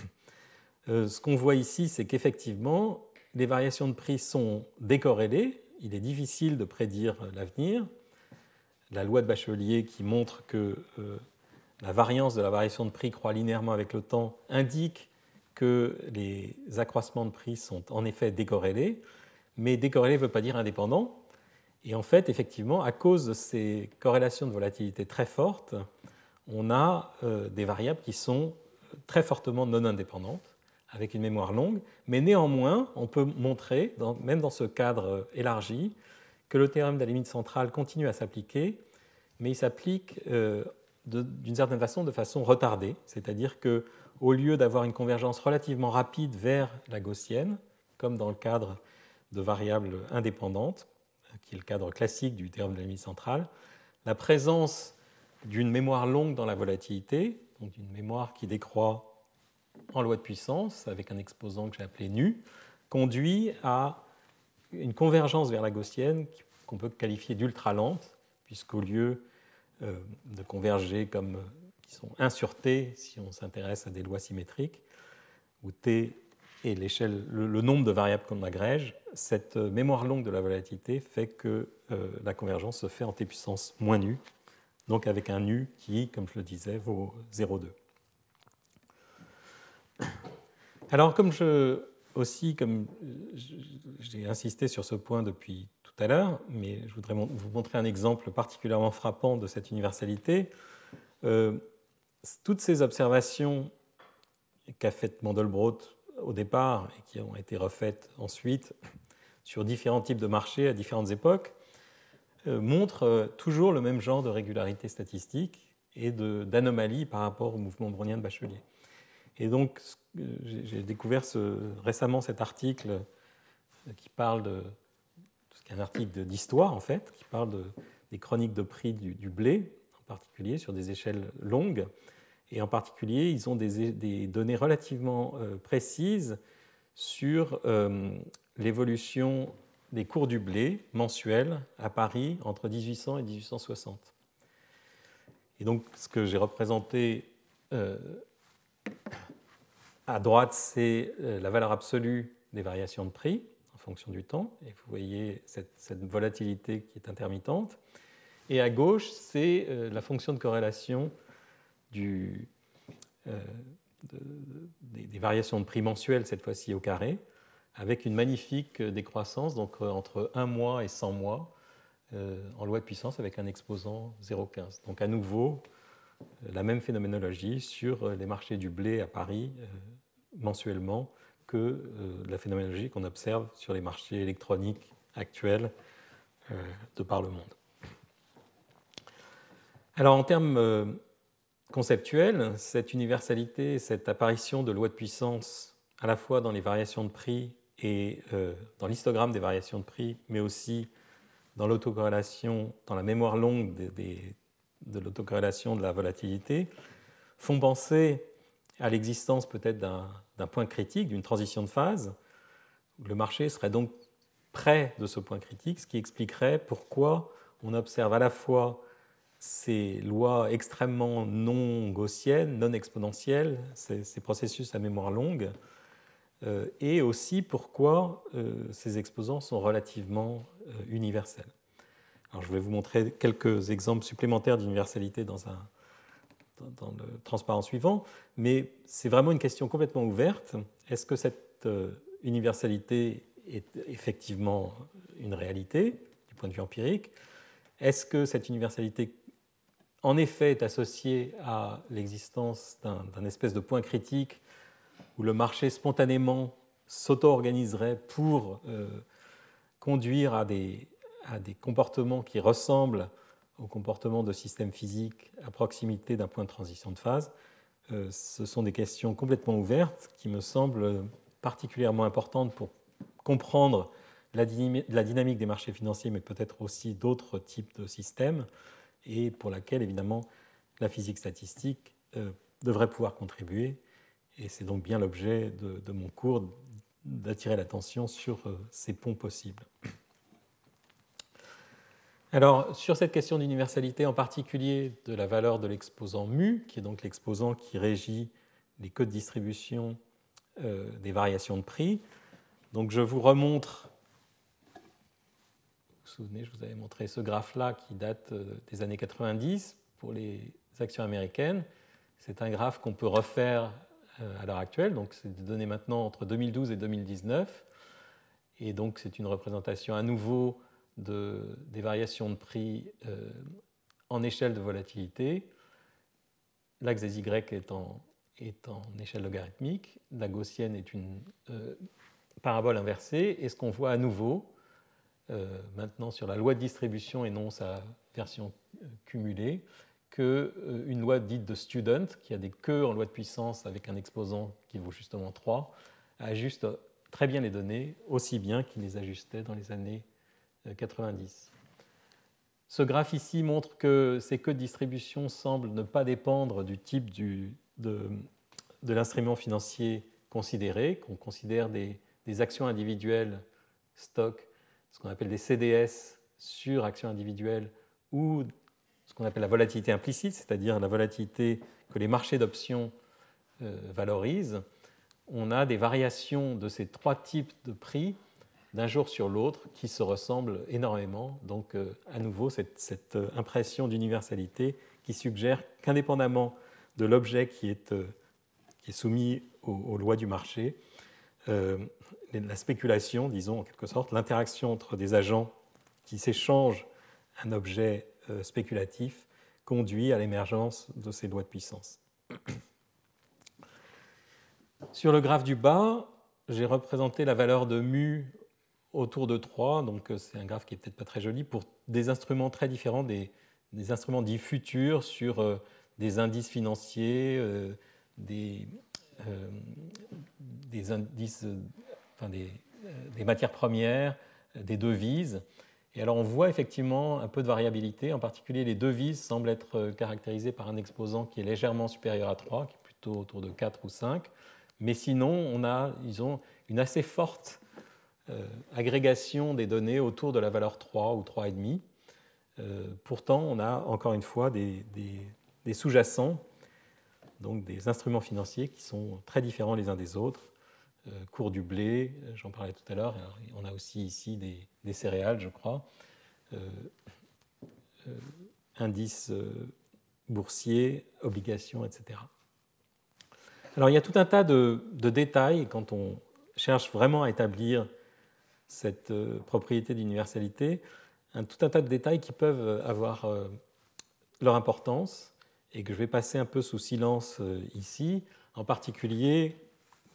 Euh, ce qu'on voit ici, c'est qu'effectivement, les variations de prix sont décorrélées. Il est difficile de prédire l'avenir. La loi de Bachelier qui montre que la variance de la variation de prix croît linéairement avec le temps indique que les accroissements de prix sont en effet décorrélés, mais décorrélés ne veut pas dire indépendant. Et en fait, effectivement, à cause de ces corrélations de volatilité très fortes, on a euh, des variables qui sont euh, très fortement non indépendantes, avec une mémoire longue, mais néanmoins, on peut montrer, même dans ce cadre euh, élargi, que le théorème de la limite centrale continue à s'appliquer, mais il s'applique d'une certaine façon de façon retardée, c'est-à-dire que au lieu d'avoir une convergence relativement rapide vers la gaussienne, comme dans le cadre de variables indépendantes, qui est le cadre classique du théorème de la limite centrale, la présence d'une mémoire longue dans la volatilité, donc une mémoire qui décroît en loi de puissance, avec un exposant que j'ai appelé nu, conduit à une convergence vers la gaussienne qu'on peut qualifier d'ultra lente, puisqu'au lieu euh, de converger comme sont 1 sur t si on s'intéresse à des lois symétriques, où t est l'échelle, le, nombre de variables qu'on agrège, cette euh, mémoire longue de la volatilité fait que euh, la convergence se fait en t puissance moins nu, donc avec un nu qui, comme je le disais, vaut 0,2. Alors comme je aussi, comme euh, j'ai insisté sur ce point depuis tout à l'heure, mais je voudrais vous montrer un exemple particulièrement frappant de cette universalité toutes ces observations qu'a faites Mandelbrot au départ et qui ont été refaites ensuite sur différents types de marchés à différentes époques euh, montrent euh, toujours le même genre de régularité statistique et d'anomalies par rapport au mouvement brownien de Bachelier. Et donc, j'ai découvert récemment cet article euh, qui parle de. C'est un article d'histoire, en fait, qui parle des chroniques de prix du blé particulier sur des échelles longues. Et en particulier, ils ont des, données relativement euh, précises sur euh, l'évolution des cours du blé mensuels à Paris entre 1800 et 1860. Et donc, ce que j'ai représenté euh, à droite, c'est la valeur absolue des variations de prix en fonction du temps. Et vous voyez cette volatilité qui est intermittente. Et à gauche, c'est euh, la fonction de corrélation euh, des, variations de prix mensuelles, cette fois-ci au carré, avec une magnifique euh, décroissance, donc entre 1 mois et 100 mois, en loi de puissance avec un exposant 0,15. Donc à nouveau, la même phénoménologie sur les marchés du blé à Paris mensuellement que la phénoménologie qu'on observe sur les marchés électroniques actuels de par le monde. Alors en termes euh, conceptuels, cette universalité, cette apparition de lois de puissance, à la fois dans les variations de prix et euh, dans l'histogramme des variations de prix, mais aussi dans l'autocorrélation, dans la mémoire longue de l'autocorrélation de la volatilité, font penser à l'existence peut-être d'un point critique, d'une transition de phase. Le marché serait donc près de ce point critique, ce qui expliquerait pourquoi on observe à la fois ces lois extrêmement non gaussiennes, non exponentielles, ces, processus à mémoire longue, euh, et aussi pourquoi euh, ces exposants sont relativement euh, universels. Alors, je vais vous montrer quelques exemples supplémentaires d'universalité dans, dans, le transparent suivant, mais c'est vraiment une question complètement ouverte. Est-ce que cette universalité est effectivement une réalité du point de vue empirique Est-ce que cette universalité en effet est associé à l'existence d'un espèce de point critique où le marché spontanément s'auto-organiserait pour euh, conduire à des, comportements qui ressemblent aux comportements de systèmes physiques à proximité d'un point de transition de phase. Euh, ce sont des questions complètement ouvertes qui me semblent particulièrement importantes pour comprendre la, dynamique des marchés financiers, mais peut-être aussi d'autres types de systèmes et pour laquelle, évidemment, la physique statistique euh, devrait pouvoir contribuer. Et c'est donc bien l'objet de, mon cours d'attirer l'attention sur euh, ces ponts possibles. Alors, sur cette question d'universalité, en particulier de la valeur de l'exposant mu, qui est donc l'exposant qui régit les codes de distribution euh, des variations de prix, donc je vous remontre souvenez, je vous avais montré ce graphe-là qui date euh, des années 90 pour les actions américaines. C'est un graphe qu'on peut refaire euh, à l'heure actuelle, donc c'est des données maintenant entre 2012 et 2019. Et donc c'est une représentation à nouveau de, des variations de prix euh, en échelle de volatilité. L'axe des Y est en, échelle logarithmique, la gaussienne est une parabole inversée, et ce qu'on voit à nouveau, euh, maintenant sur la loi de distribution et non sa version euh, cumulée, qu'une euh, loi dite de student, qui a des queues en loi de puissance avec un exposant qui vaut justement 3, ajuste très bien les données, aussi bien qu'il les ajustait dans les années 90. Ce graphe ici montre que ces queues de distribution semblent ne pas dépendre du type de, l'instrument financier considéré, qu'on considère des, des actions individuelles, stocks, ce qu'on appelle des CDS sur actions individuelles ou ce qu'on appelle la volatilité implicite, c'est-à-dire la volatilité que les marchés d'options euh, valorisent, on a des variations de ces trois types de prix d'un jour sur l'autre qui se ressemblent énormément. Donc euh, à nouveau, cette, euh, impression d'universalité qui suggère qu'indépendamment de l'objet qui est, soumis aux lois du marché, euh, la spéculation, disons en quelque sorte, l'interaction entre des agents qui s'échangent un objet euh, spéculatif conduit à l'émergence de ces lois de puissance. Sur le graphe du bas, j'ai représenté la valeur de mu autour de 3, donc euh, c'est un graphe qui est peut-être pas très joli, pour des instruments très différents, des, instruments dits futurs sur des indices financiers, des, des indices, euh, enfin euh, des, matières premières, euh, des devises. Et alors on voit effectivement un peu de variabilité, en particulier les devises semblent être caractérisées par un exposant qui est légèrement supérieur à 3, qui est plutôt autour de 4 ou 5. Mais sinon, on a, ils ont une assez forte agrégation des données autour de la valeur 3 ou 3,5. demi. pourtant, on a encore une fois des, des sous-jacents, donc des instruments financiers qui sont très différents les uns des autres. Euh, cours du blé, euh, j'en parlais tout à l'heure, on a aussi ici des, céréales, je crois. Euh, indices boursiers, obligations, etc. Alors il y a tout un tas de, détails quand on cherche vraiment à établir cette propriété d'universalité, tout un tas de détails qui peuvent avoir leur importance et que je vais passer un peu sous silence ici, en particulier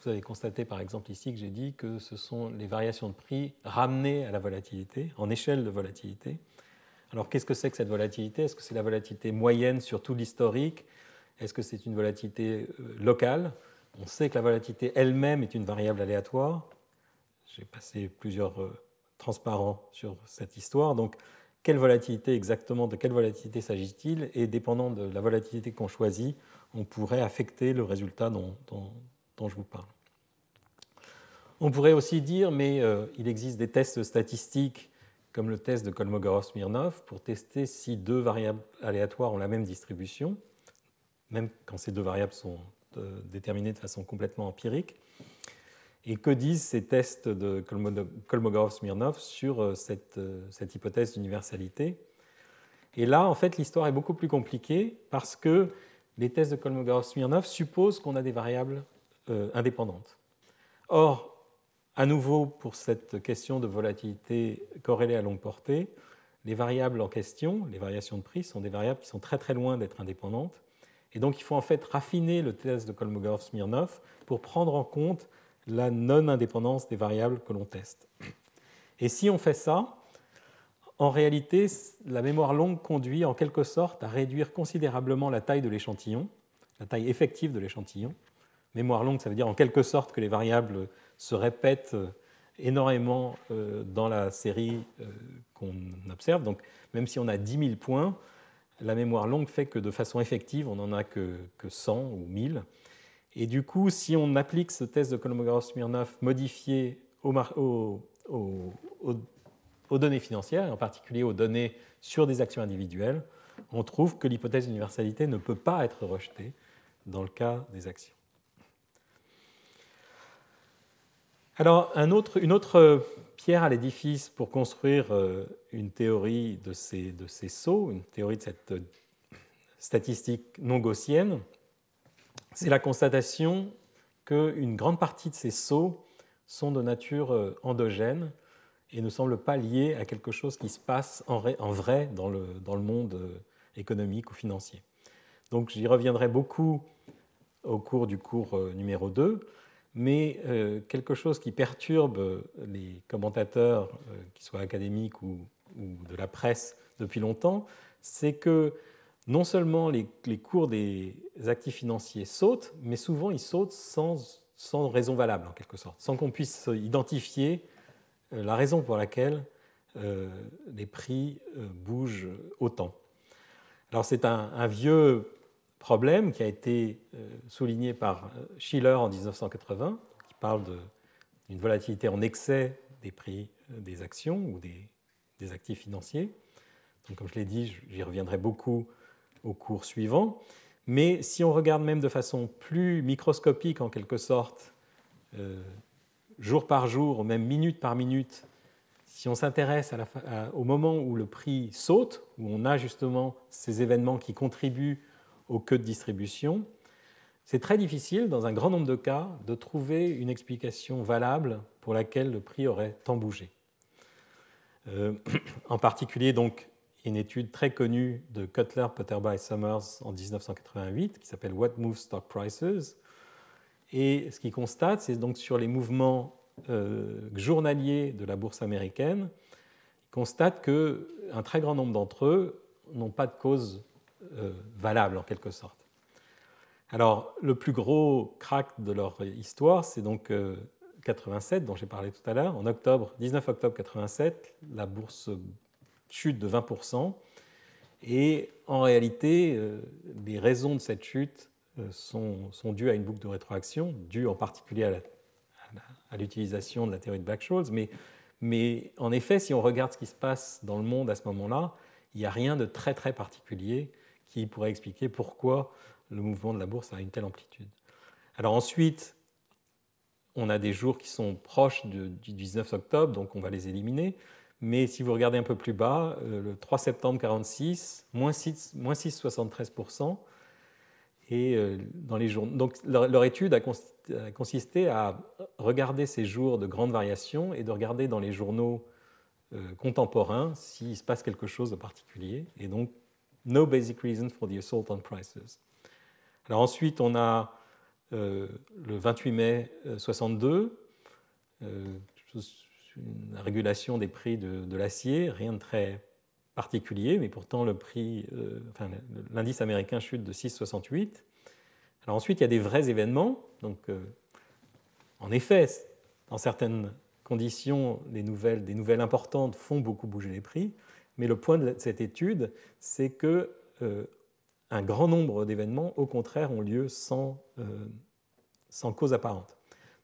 vous avez constaté par exemple ici que j'ai dit que ce sont les variations de prix ramenées à la volatilité, en échelle de volatilité. Alors qu'est-ce que c'est que cette volatilité Est-ce que c'est la volatilité moyenne sur tout l'historique Est-ce que c'est une volatilité euh, locale On sait que la volatilité elle-même est une variable aléatoire. J'ai passé plusieurs euh, transparents sur cette histoire. Donc quelle volatilité exactement, de quelle volatilité s'agit-il Et dépendant de la volatilité qu'on choisit, on pourrait affecter le résultat dans dont je vous parle. On pourrait aussi dire, mais euh, il existe des tests statistiques comme le test de Kolmogorov-Smirnov pour tester si deux variables aléatoires ont la même distribution, même quand ces deux variables sont euh, déterminées de façon complètement empirique. Et que disent ces tests de Kolmogorov-Smirnov sur euh, cette, cette hypothèse d'universalité Et là, en fait, l'histoire est beaucoup plus compliquée parce que les tests de Kolmogorov-Smirnov supposent qu'on a des variables euh, indépendante. Or, à nouveau, pour cette question de volatilité corrélée à longue portée, les variables en question, les variations de prix, sont des variables qui sont très très loin d'être indépendantes. Et donc, il faut en fait raffiner le test de Kolmogorov-Smirnov pour prendre en compte la non-indépendance des variables que l'on teste. Et si on fait ça, en réalité, la mémoire longue conduit en quelque sorte à réduire considérablement la taille de l'échantillon, la taille effective de l'échantillon, mémoire longue, ça veut dire en quelque sorte que les variables se répètent euh, énormément euh, dans la série euh, qu'on observe. Donc même si on a 10 000 points, la mémoire longue fait que de façon effective, on n'en a que, 100 ou 1000. Et du coup, si on applique ce test de Kolmogorov-Smirnov modifié aux, aux, données financières, et en particulier aux données sur des actions individuelles, on trouve que l'hypothèse d'universalité ne peut pas être rejetée dans le cas des actions. Alors, une autre euh, pierre à l'édifice pour construire euh, une théorie de ces, de sauts, une théorie de cette euh, statistique non gaussienne, c'est la constatation qu'une grande partie de ces sauts sont de nature endogène et ne semblent pas liés à quelque chose qui se passe en, vrai dans le, dans le monde économique ou financier. Donc j'y reviendrai beaucoup au cours du cours numéro 2 mais euh, quelque chose qui perturbe les commentateurs, euh, qu'ils soient académiques ou, de la presse, depuis longtemps, c'est que non seulement les, cours des actifs financiers sautent, mais souvent ils sautent sans, raison valable, en quelque sorte, sans qu'on puisse identifier euh, la raison pour laquelle les prix bougent autant. Alors c'est un vieux problème qui a été euh, souligné par euh, Schiller en 1980, qui parle d'une volatilité en excès des prix euh, des actions ou des, actifs financiers. Donc, comme je l'ai dit, j'y reviendrai beaucoup au cours suivant. Mais si on regarde même de façon plus microscopique, en quelque sorte, jour par jour, ou même minute par minute, si on s'intéresse au moment où le prix saute, où on a justement ces événements qui contribuent aux queues de distribution. C'est très difficile, dans un grand nombre de cas, de trouver une explication valable pour laquelle le prix aurait tant bougé. Euh, en particulier, donc, une étude très connue de Cutler, Potterby et Summers en 1988 qui s'appelle What Moves Stock Prices. Et ce qu'ils constatent, c'est donc sur les mouvements euh, journaliers de la bourse américaine, ils constatent qu'un très grand nombre d'entre eux n'ont pas de cause euh, valable en quelque sorte. Alors, le plus gros crack de leur histoire, c'est donc 87, euh, dont j'ai parlé tout à l'heure. En octobre, 19 octobre 87, la bourse chute de 20%. Et en réalité, euh, les raisons de cette chute sont, sont, dues à une boucle de rétroaction, due en particulier à l'utilisation de la théorie de Black-Scholes. Mais, mais en effet, si on regarde ce qui se passe dans le monde à ce moment-là, il n'y a rien de très très particulier qui pourrait expliquer pourquoi le mouvement de la bourse a une telle amplitude. Alors ensuite, on a des jours qui sont proches du 19 octobre, donc on va les éliminer. Mais si vous regardez un peu plus bas, euh, le 3 septembre 46, moins 6,73%. Et euh, dans les jours... Donc leur, étude a, consisté à regarder ces jours de grande variation et de regarder dans les journaux euh, contemporains s'il se passe quelque chose de particulier. Et donc No Basic Reason for the Assault on Prices. Alors ensuite, on a euh, le 28 mai 62, euh, euh une régulation des prix de, l'acier, rien de très particulier, mais pourtant le prix, euh, enfin, l'indice américain chute de 6,68. Alors ensuite, il y a des vrais événements. Donc, en effet, dans certaines conditions, les nouvelles, des nouvelles importantes font beaucoup bouger les prix. Mais le point de cette étude, c'est que euh, un grand nombre d'événements, au contraire, ont lieu sans, euh, cause apparente.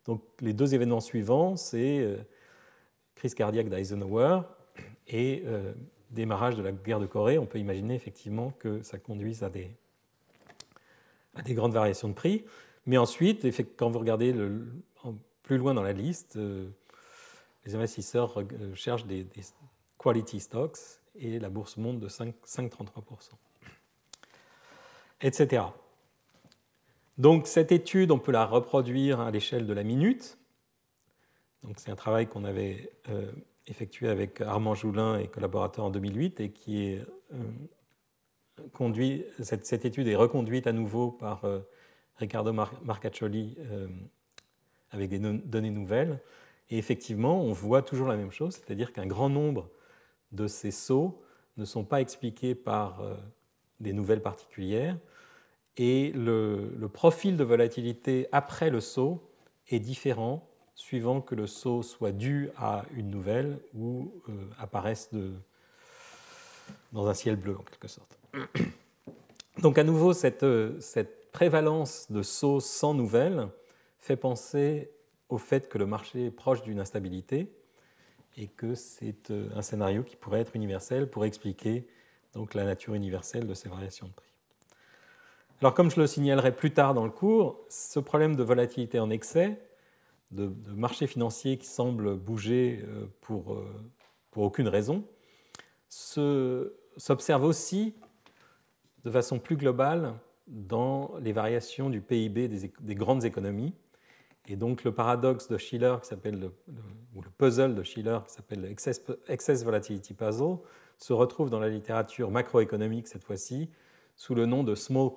Donc les deux événements suivants, c'est euh, crise cardiaque d'Eisenhower et démarrage de la guerre de Corée. On peut imaginer effectivement que ça conduise à des, à des grandes variations de prix. Mais ensuite, quand vous regardez le, plus loin dans la liste, les investisseurs cherchent des quality stocks et la bourse monte de 5,33%. Etc. Donc cette étude, on peut la reproduire à l'échelle de la minute. Donc c'est un travail qu'on avait euh, effectué avec Armand Joulin et collaborateurs en 2008 et qui est euh, conduit, cette, étude est reconduite à nouveau par Ricardo euh, Riccardo Marcaccioli avec des données nouvelles. Et effectivement, on voit toujours la même chose, c'est-à-dire qu'un grand nombre de ces sauts ne sont pas expliqués par euh, des nouvelles particulières et le, profil de volatilité après le saut est différent suivant que le saut soit dû à une nouvelle ou apparaissent euh, apparaisse dans un ciel bleu en quelque sorte. Donc à nouveau, euh, cette prévalence de sauts sans nouvelles fait penser au fait que le marché est proche d'une instabilité et que c'est euh, un scénario qui pourrait être universel pour expliquer donc la nature universelle de ces variations de prix. Alors comme je le signalerai plus tard dans le cours, ce problème de volatilité en excès, de, de marché financier qui semble bouger euh, pour, euh, pour aucune raison, s'observe aussi de façon plus globale dans les variations du PIB des grandes économies, et donc le paradoxe de Schiller, qui s'appelle le, ou le puzzle de Schiller, qui s'appelle le excess, Volatility Puzzle, se retrouve dans la littérature macroéconomique cette fois-ci sous le nom de small,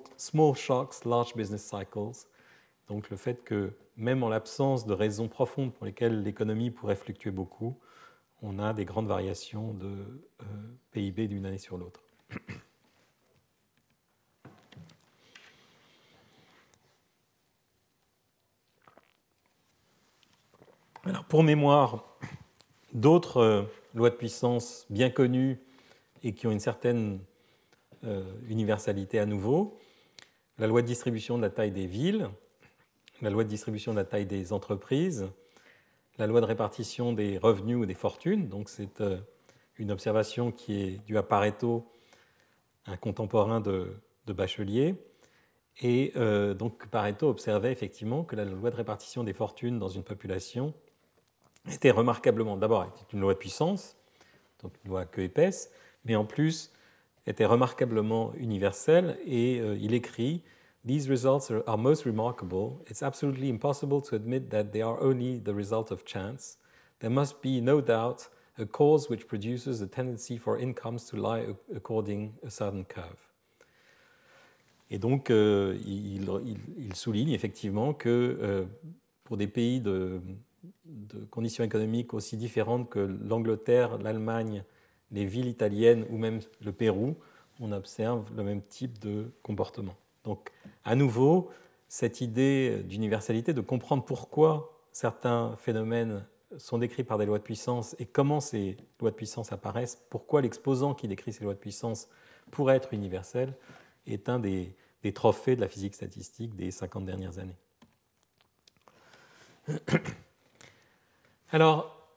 Shocks, Large Business Cycles. Donc le fait que même en l'absence de raisons profondes pour lesquelles l'économie pourrait fluctuer beaucoup, on a des grandes variations de euh, PIB d'une année sur l'autre. Alors, pour mémoire, d'autres euh, lois de puissance bien connues et qui ont une certaine euh, universalité à nouveau, la loi de distribution de la taille des villes, la loi de distribution de la taille des entreprises, la loi de répartition des revenus ou des fortunes, donc c'est euh, une observation qui est due à Pareto, un contemporain de, de Bachelier. Et donc Pareto observait effectivement que la loi de répartition des fortunes dans une population était remarquablement, d'abord, une loi de puissance, donc une loi que épaisse, mais en plus était remarquablement universelle et euh, il écrit These results are, most remarkable. It's absolutely impossible to admit that they are only the result of chance. There must be no doubt a cause which produces a tendency for incomes to lie according a certain curve. Et donc, euh, il, il, il, souligne effectivement que euh, pour des pays de, de conditions économiques aussi différentes que l'Angleterre, l'Allemagne, les villes italiennes ou même le Pérou, on observe le même type de comportement. Donc, à nouveau, cette idée d'universalité, de comprendre pourquoi certains phénomènes sont décrits par des lois de puissance et comment ces lois de puissance apparaissent, pourquoi l'exposant qui décrit ces lois de puissance pourrait être universel, est un des, des trophées de la physique statistique des 50 dernières années. Alors,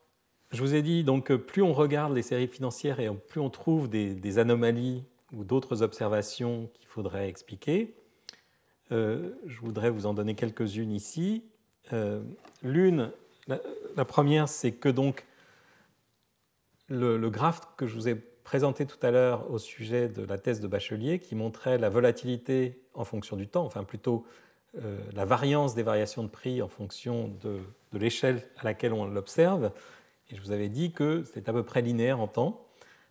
je vous ai dit donc que plus on regarde les séries financières et plus on trouve des, anomalies ou d'autres observations qu'il faudrait expliquer. Euh, je voudrais vous en donner quelques-unes ici. Euh, l'une, la, première, c'est que donc le, le graphe que je vous ai présenté tout à l'heure au sujet de la thèse de Bachelier, qui montrait la volatilité en fonction du temps, enfin plutôt euh, la variance des variations de prix en fonction de, l'échelle à laquelle on l'observe. Et je vous avais dit que c'est à peu près linéaire en temps.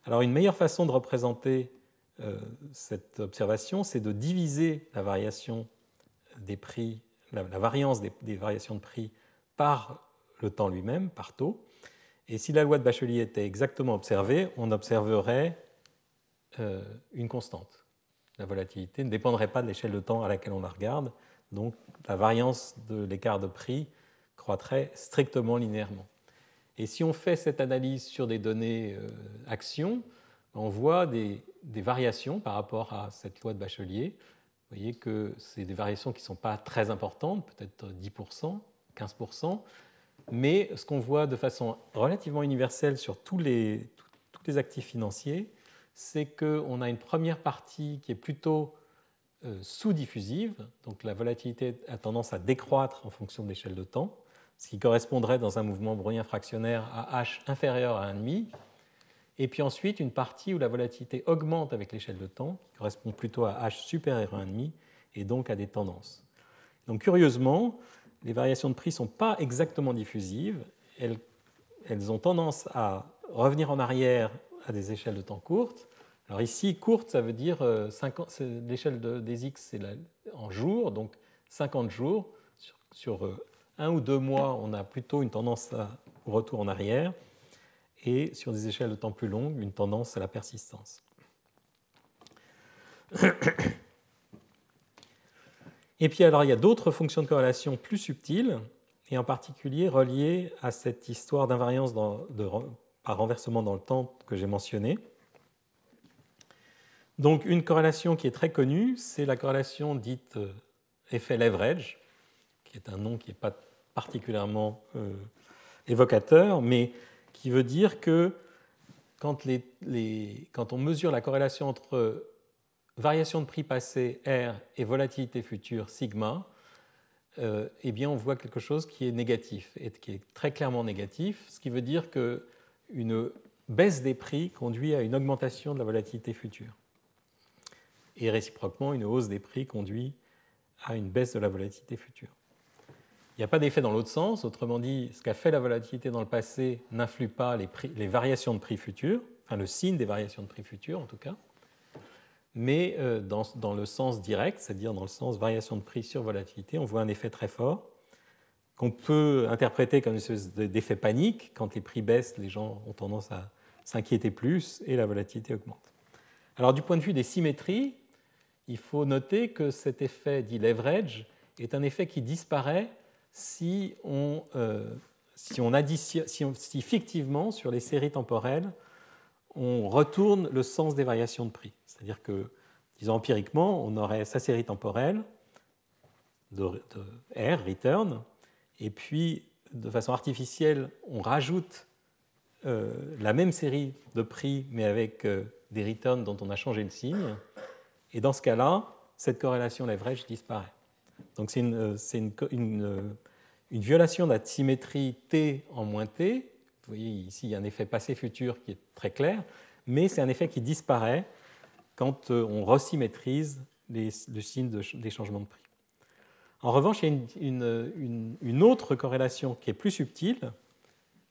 Alors une meilleure façon de représenter euh, cette observation, c'est de diviser la variation des prix, la, variance des, variations de prix par le temps lui-même, par taux. Et si la loi de Bachelier était exactement observée, on observerait euh, une constante. La volatilité ne dépendrait pas de l'échelle de temps à laquelle on la regarde, donc la variance de l'écart de prix croîtrait strictement linéairement. Et si on fait cette analyse sur des données euh, actions, on voit des, variations par rapport à cette loi de Bachelier. Vous voyez que c'est des variations qui ne sont pas très importantes, peut-être 10%, 15%, mais ce qu'on voit de façon relativement universelle sur tous les, tous les actifs financiers, c'est qu'on a une première partie qui est plutôt euh, sous-diffusive, donc la volatilité a tendance à décroître en fonction de l'échelle de temps, ce qui correspondrait dans un mouvement brownien fractionnaire à h inférieur à 1,5, et puis ensuite une partie où la volatilité augmente avec l'échelle de temps, qui correspond plutôt à h supérieur à 1,5, et donc à des tendances. Donc curieusement, les variations de prix ne sont pas exactement diffusives, elles ont tendance à revenir en arrière à des échelles de temps courtes, alors ici, courte, ça veut dire euh, l'échelle des x, c'est en jours, donc 50 jours. Sur, euh, un ou deux mois, on a plutôt une tendance au retour en arrière, et sur des échelles de temps plus longues, une tendance à la persistance. Et puis alors, il y a d'autres fonctions de corrélation plus subtiles, et en particulier reliées à cette histoire d'invariance par renversement dans le temps que j'ai mentionné. Donc une corrélation qui est très connue, c'est la corrélation dite euh, effet leverage, qui est un nom qui n'est pas particulièrement euh, évocateur, mais qui veut dire que quand, on mesure la corrélation entre variation de prix passé R et volatilité future sigma, euh, eh bien on voit quelque chose qui est négatif, et qui est très clairement négatif, ce qui veut dire qu'une baisse des prix conduit à une augmentation de la volatilité future. Et réciproquement, une hausse des prix conduit à une baisse de la volatilité future. Il n'y a pas d'effet dans l'autre sens, autrement dit, ce qu'a fait la volatilité dans le passé n'influe pas les, prix, les, variations de prix futurs, enfin le signe des variations de prix futurs en tout cas, mais euh, dans, dans le sens direct, c'est-à-dire dans le sens variation de prix sur volatilité, on voit un effet très fort qu'on peut interpréter comme une espèce d'effet panique. Quand les prix baissent, les gens ont tendance à s'inquiéter plus et la volatilité augmente. Alors du point de vue des symétries, il faut noter que cet effet dit leverage est un effet qui disparaît si on, euh, si on si, fictivement sur les séries temporelles, on retourne le sens des variations de prix. C'est-à-dire que, disons empiriquement, on aurait sa série temporelle de, R, return, et puis de façon artificielle, on rajoute euh, la même série de prix, mais avec euh, des returns dont on a changé le signe. Et dans ce cas-là, cette corrélation Leverage disparaît. Donc c'est euh, euh, une, violation de la symétrie T en moins T. Vous voyez ici, il y a un effet passé-futur qui est très clair, mais c'est un effet qui disparaît quand euh, on resymétrise le signe des changements de prix. En revanche, il y a une, une autre corrélation qui est plus subtile,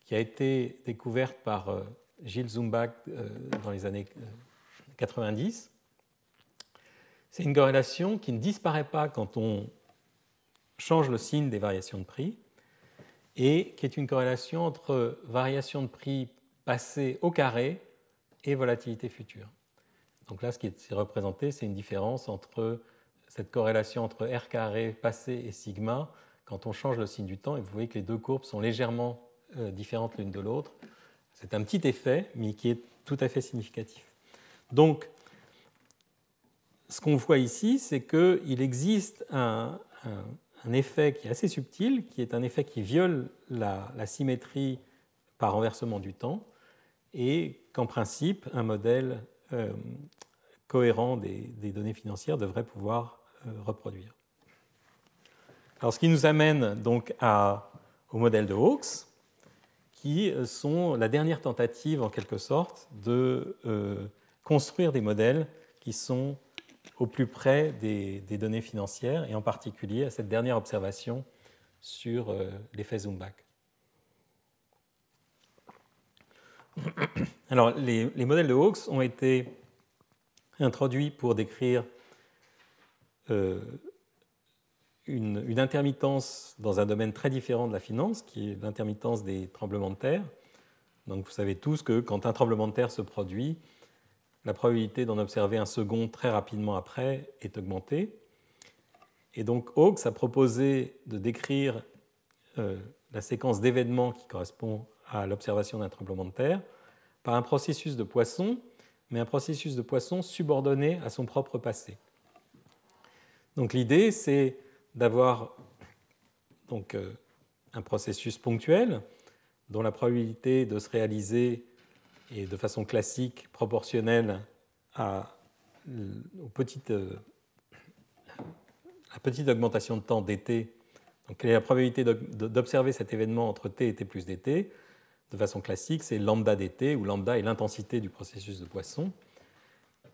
qui a été découverte par Gilles Zumbach dans les années 90, c'est une corrélation qui ne disparaît pas quand on change le signe des variations de prix et qui est une corrélation entre variation de prix passé au carré et volatilité future. Donc là, ce qui est représenté, c'est une différence entre cette corrélation entre R carré passé et sigma quand on change le signe du temps. Et vous voyez que les deux courbes sont légèrement euh, différentes l'une de l'autre. C'est un petit effet, mais qui est tout à fait significatif. Donc, ce qu'on voit ici, c'est qu'il existe un, effet qui est assez subtil, qui est un effet qui viole la, symétrie par renversement du temps, et qu'en principe, un modèle euh, cohérent des, données financières devrait pouvoir euh, reproduire. Alors, ce qui nous amène donc au modèle de Hawkes, qui euh, sont la dernière tentative, en quelque sorte, de construire des modèles qui sont au plus près des, données financières et en particulier à cette dernière observation sur euh, l'effet Zumbach. Alors, les, modèles de Hawkes ont été introduits pour décrire euh, une, une, intermittence dans un domaine très différent de la finance, qui est l'intermittence des tremblements de terre. Donc, vous savez tous que quand un tremblement de terre se produit, la probabilité d'en observer un second très rapidement après est augmentée. Et donc Hawkes a proposé de décrire euh, la séquence d'événements qui correspond à l'observation d'un tremblement de terre par un processus de Poisson, mais un processus de Poisson subordonné à son propre passé. Donc l'idée, c'est d'avoir donc euh, un processus ponctuel dont la probabilité de se réaliser et de façon classique, proportionnelle à, aux euh, la petite augmentation de temps dt. Donc, quelle est la probabilité d'observer cet événement entre t et t plus dt De façon classique, c'est lambda dt, où lambda est l'intensité du processus de Poisson,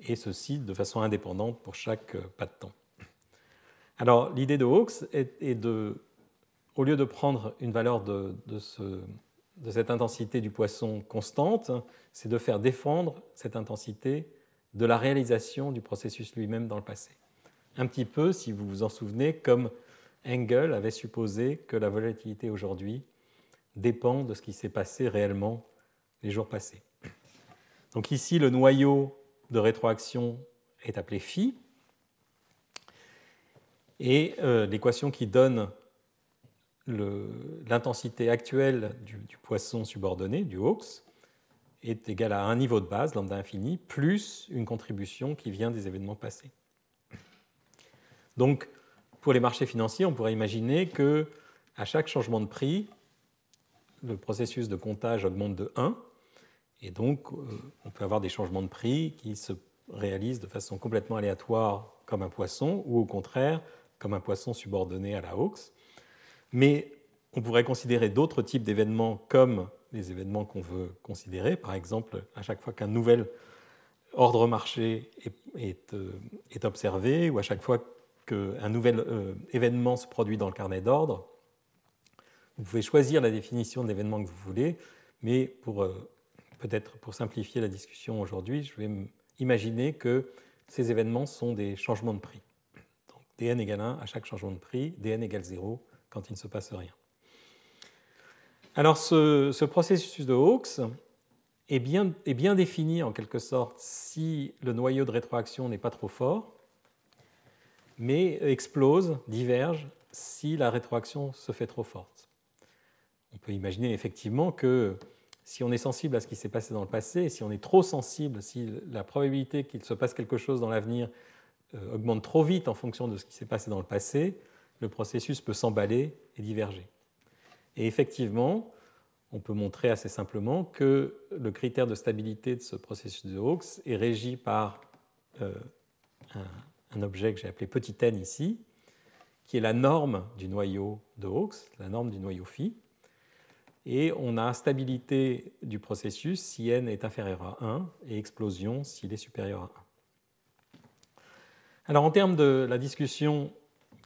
et ceci de façon indépendante pour chaque euh, pas de temps. Alors, l'idée de Hawkes est, de, au lieu de prendre une valeur de ce de cette intensité du poisson constante, c'est de faire défendre cette intensité de la réalisation du processus lui-même dans le passé. Un petit peu, si vous vous en souvenez, comme Engel avait supposé que la volatilité aujourd'hui dépend de ce qui s'est passé réellement les jours passés. Donc ici, le noyau de rétroaction est appelé phi, et euh, l'équation qui donne l'intensité actuelle du, poisson subordonné, du hoax, est égale à un niveau de base, lambda infini, plus une contribution qui vient des événements passés. Donc, pour les marchés financiers, on pourrait imaginer que à chaque changement de prix, le processus de comptage augmente de 1, et donc euh, on peut avoir des changements de prix qui se réalisent de façon complètement aléatoire comme un poisson, ou au contraire comme un poisson subordonné à la hoax. Mais on pourrait considérer d'autres types d'événements comme les événements qu'on veut considérer. Par exemple, à chaque fois qu'un nouvel ordre marché est, euh, observé ou à chaque fois qu'un nouvel euh, événement se produit dans le carnet d'ordre, vous pouvez choisir la définition de l'événement que vous voulez, mais pour euh, peut-être pour simplifier la discussion aujourd'hui, je vais imaginer que ces événements sont des changements de prix. Donc dn égale 1 à chaque changement de prix, dn égale 0 quand il ne se passe rien. Alors ce, processus de Hawkes est bien, est bien, défini en quelque sorte si le noyau de rétroaction n'est pas trop fort, mais explose, diverge si la rétroaction se fait trop forte. On peut imaginer effectivement que si on est sensible à ce qui s'est passé dans le passé, si on est trop sensible, si la probabilité qu'il se passe quelque chose dans l'avenir euh, augmente trop vite en fonction de ce qui s'est passé dans le passé, le processus peut s'emballer et diverger. Et effectivement, on peut montrer assez simplement que le critère de stabilité de ce processus de Hawkes est régi par euh, un, objet que j'ai appelé petit n ici, qui est la norme du noyau de Hawkes, la norme du noyau phi. Et on a stabilité du processus si n est inférieur à 1 et explosion s'il est supérieur à 1. Alors en termes de la discussion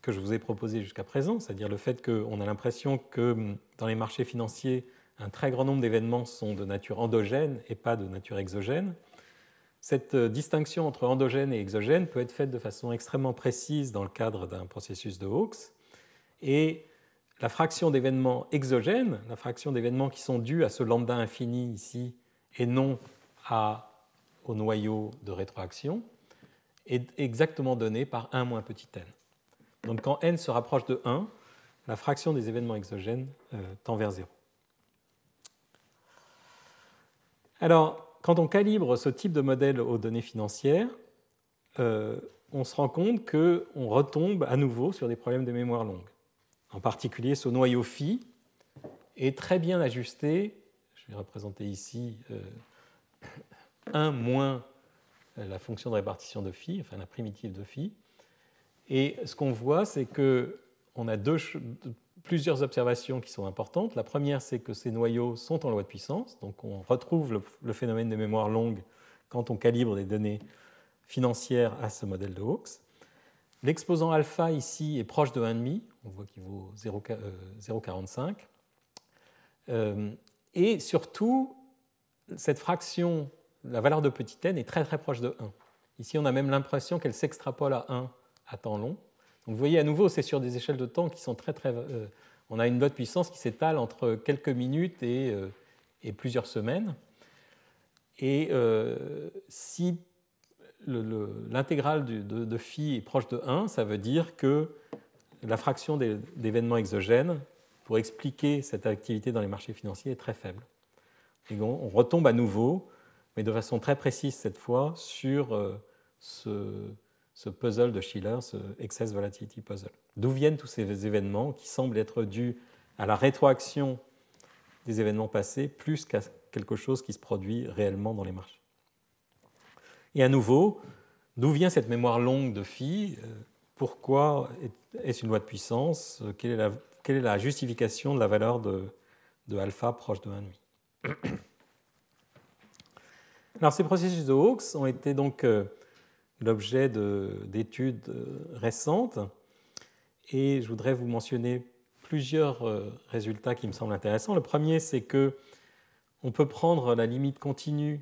que je vous ai proposé jusqu'à présent, c'est-à-dire le fait qu'on a l'impression que hum, dans les marchés financiers, un très grand nombre d'événements sont de nature endogène et pas de nature exogène. Cette euh, distinction entre endogène et exogène peut être faite de façon extrêmement précise dans le cadre d'un processus de Hawkes. Et la fraction d'événements exogènes, la fraction d'événements qui sont dus à ce lambda infini ici et non à, au noyau de rétroaction, est exactement donnée par 1 moins petit n. Donc quand n se rapproche de 1, la fraction des événements exogènes euh, tend vers 0. Alors, quand on calibre ce type de modèle aux données financières, euh, on se rend compte qu'on retombe à nouveau sur des problèmes de mémoire longue. En particulier, ce noyau phi est très bien ajusté. Je vais représenter ici 1 euh, moins la fonction de répartition de phi, enfin la primitive de phi, et ce qu'on voit, c'est que on a plusieurs observations qui sont importantes. La première, c'est que ces noyaux sont en loi de puissance, donc on retrouve le, phénomène de mémoire longue quand on calibre des données financières à ce modèle de Hawkes. L'exposant alpha ici est proche de 1,5, on voit qu'il vaut 0,45. Euh, euh, et surtout, cette fraction, la valeur de petit n, est très très proche de 1. Ici, on a même l'impression qu'elle s'extrapole à 1 à temps long. Donc vous voyez à nouveau, c'est sur des échelles de temps qui sont très très... Euh, on a une note puissance qui s'étale entre quelques minutes et, euh, plusieurs semaines. Et euh, si l'intégrale de, phi est proche de 1, ça veut dire que la fraction d'événements exogènes pour expliquer cette activité dans les marchés financiers est très faible. Et on, retombe à nouveau, mais de façon très précise cette fois, sur ce, ce puzzle de Schiller, ce Excess Volatility Puzzle. D'où viennent tous ces événements qui semblent être dus à la rétroaction des événements passés plus qu'à quelque chose qui se produit réellement dans les marchés. Et à nouveau, d'où vient cette mémoire longue de phi Pourquoi est-ce une loi de puissance quelle est, la, justification de la valeur de, alpha proche de 1,5 Alors ces processus de Hawkes ont été donc euh, l'objet d'études euh, récentes. Et je voudrais vous mentionner plusieurs euh, résultats qui me semblent intéressants. Le premier, c'est que on peut prendre la limite continue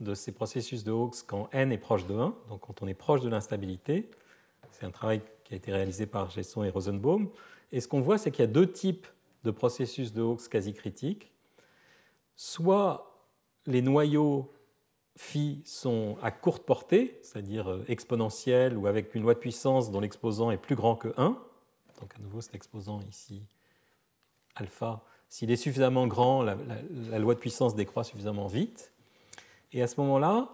de ces processus de Hawkes quand n est proche de 1, donc quand on est proche de l'instabilité. C'est un travail qui a été réalisé par Gesson et Rosenbaum. Et ce qu'on voit, c'est qu'il y a deux types de processus de Hawkes quasi critiques. Soit les noyaux phi sont à courte portée, c'est-à-dire euh, exponentielle ou avec une loi de puissance dont l'exposant est plus grand que 1, donc à nouveau cet exposant ici, alpha, s'il est suffisamment grand, la, loi de puissance décroît suffisamment vite. Et à ce moment-là,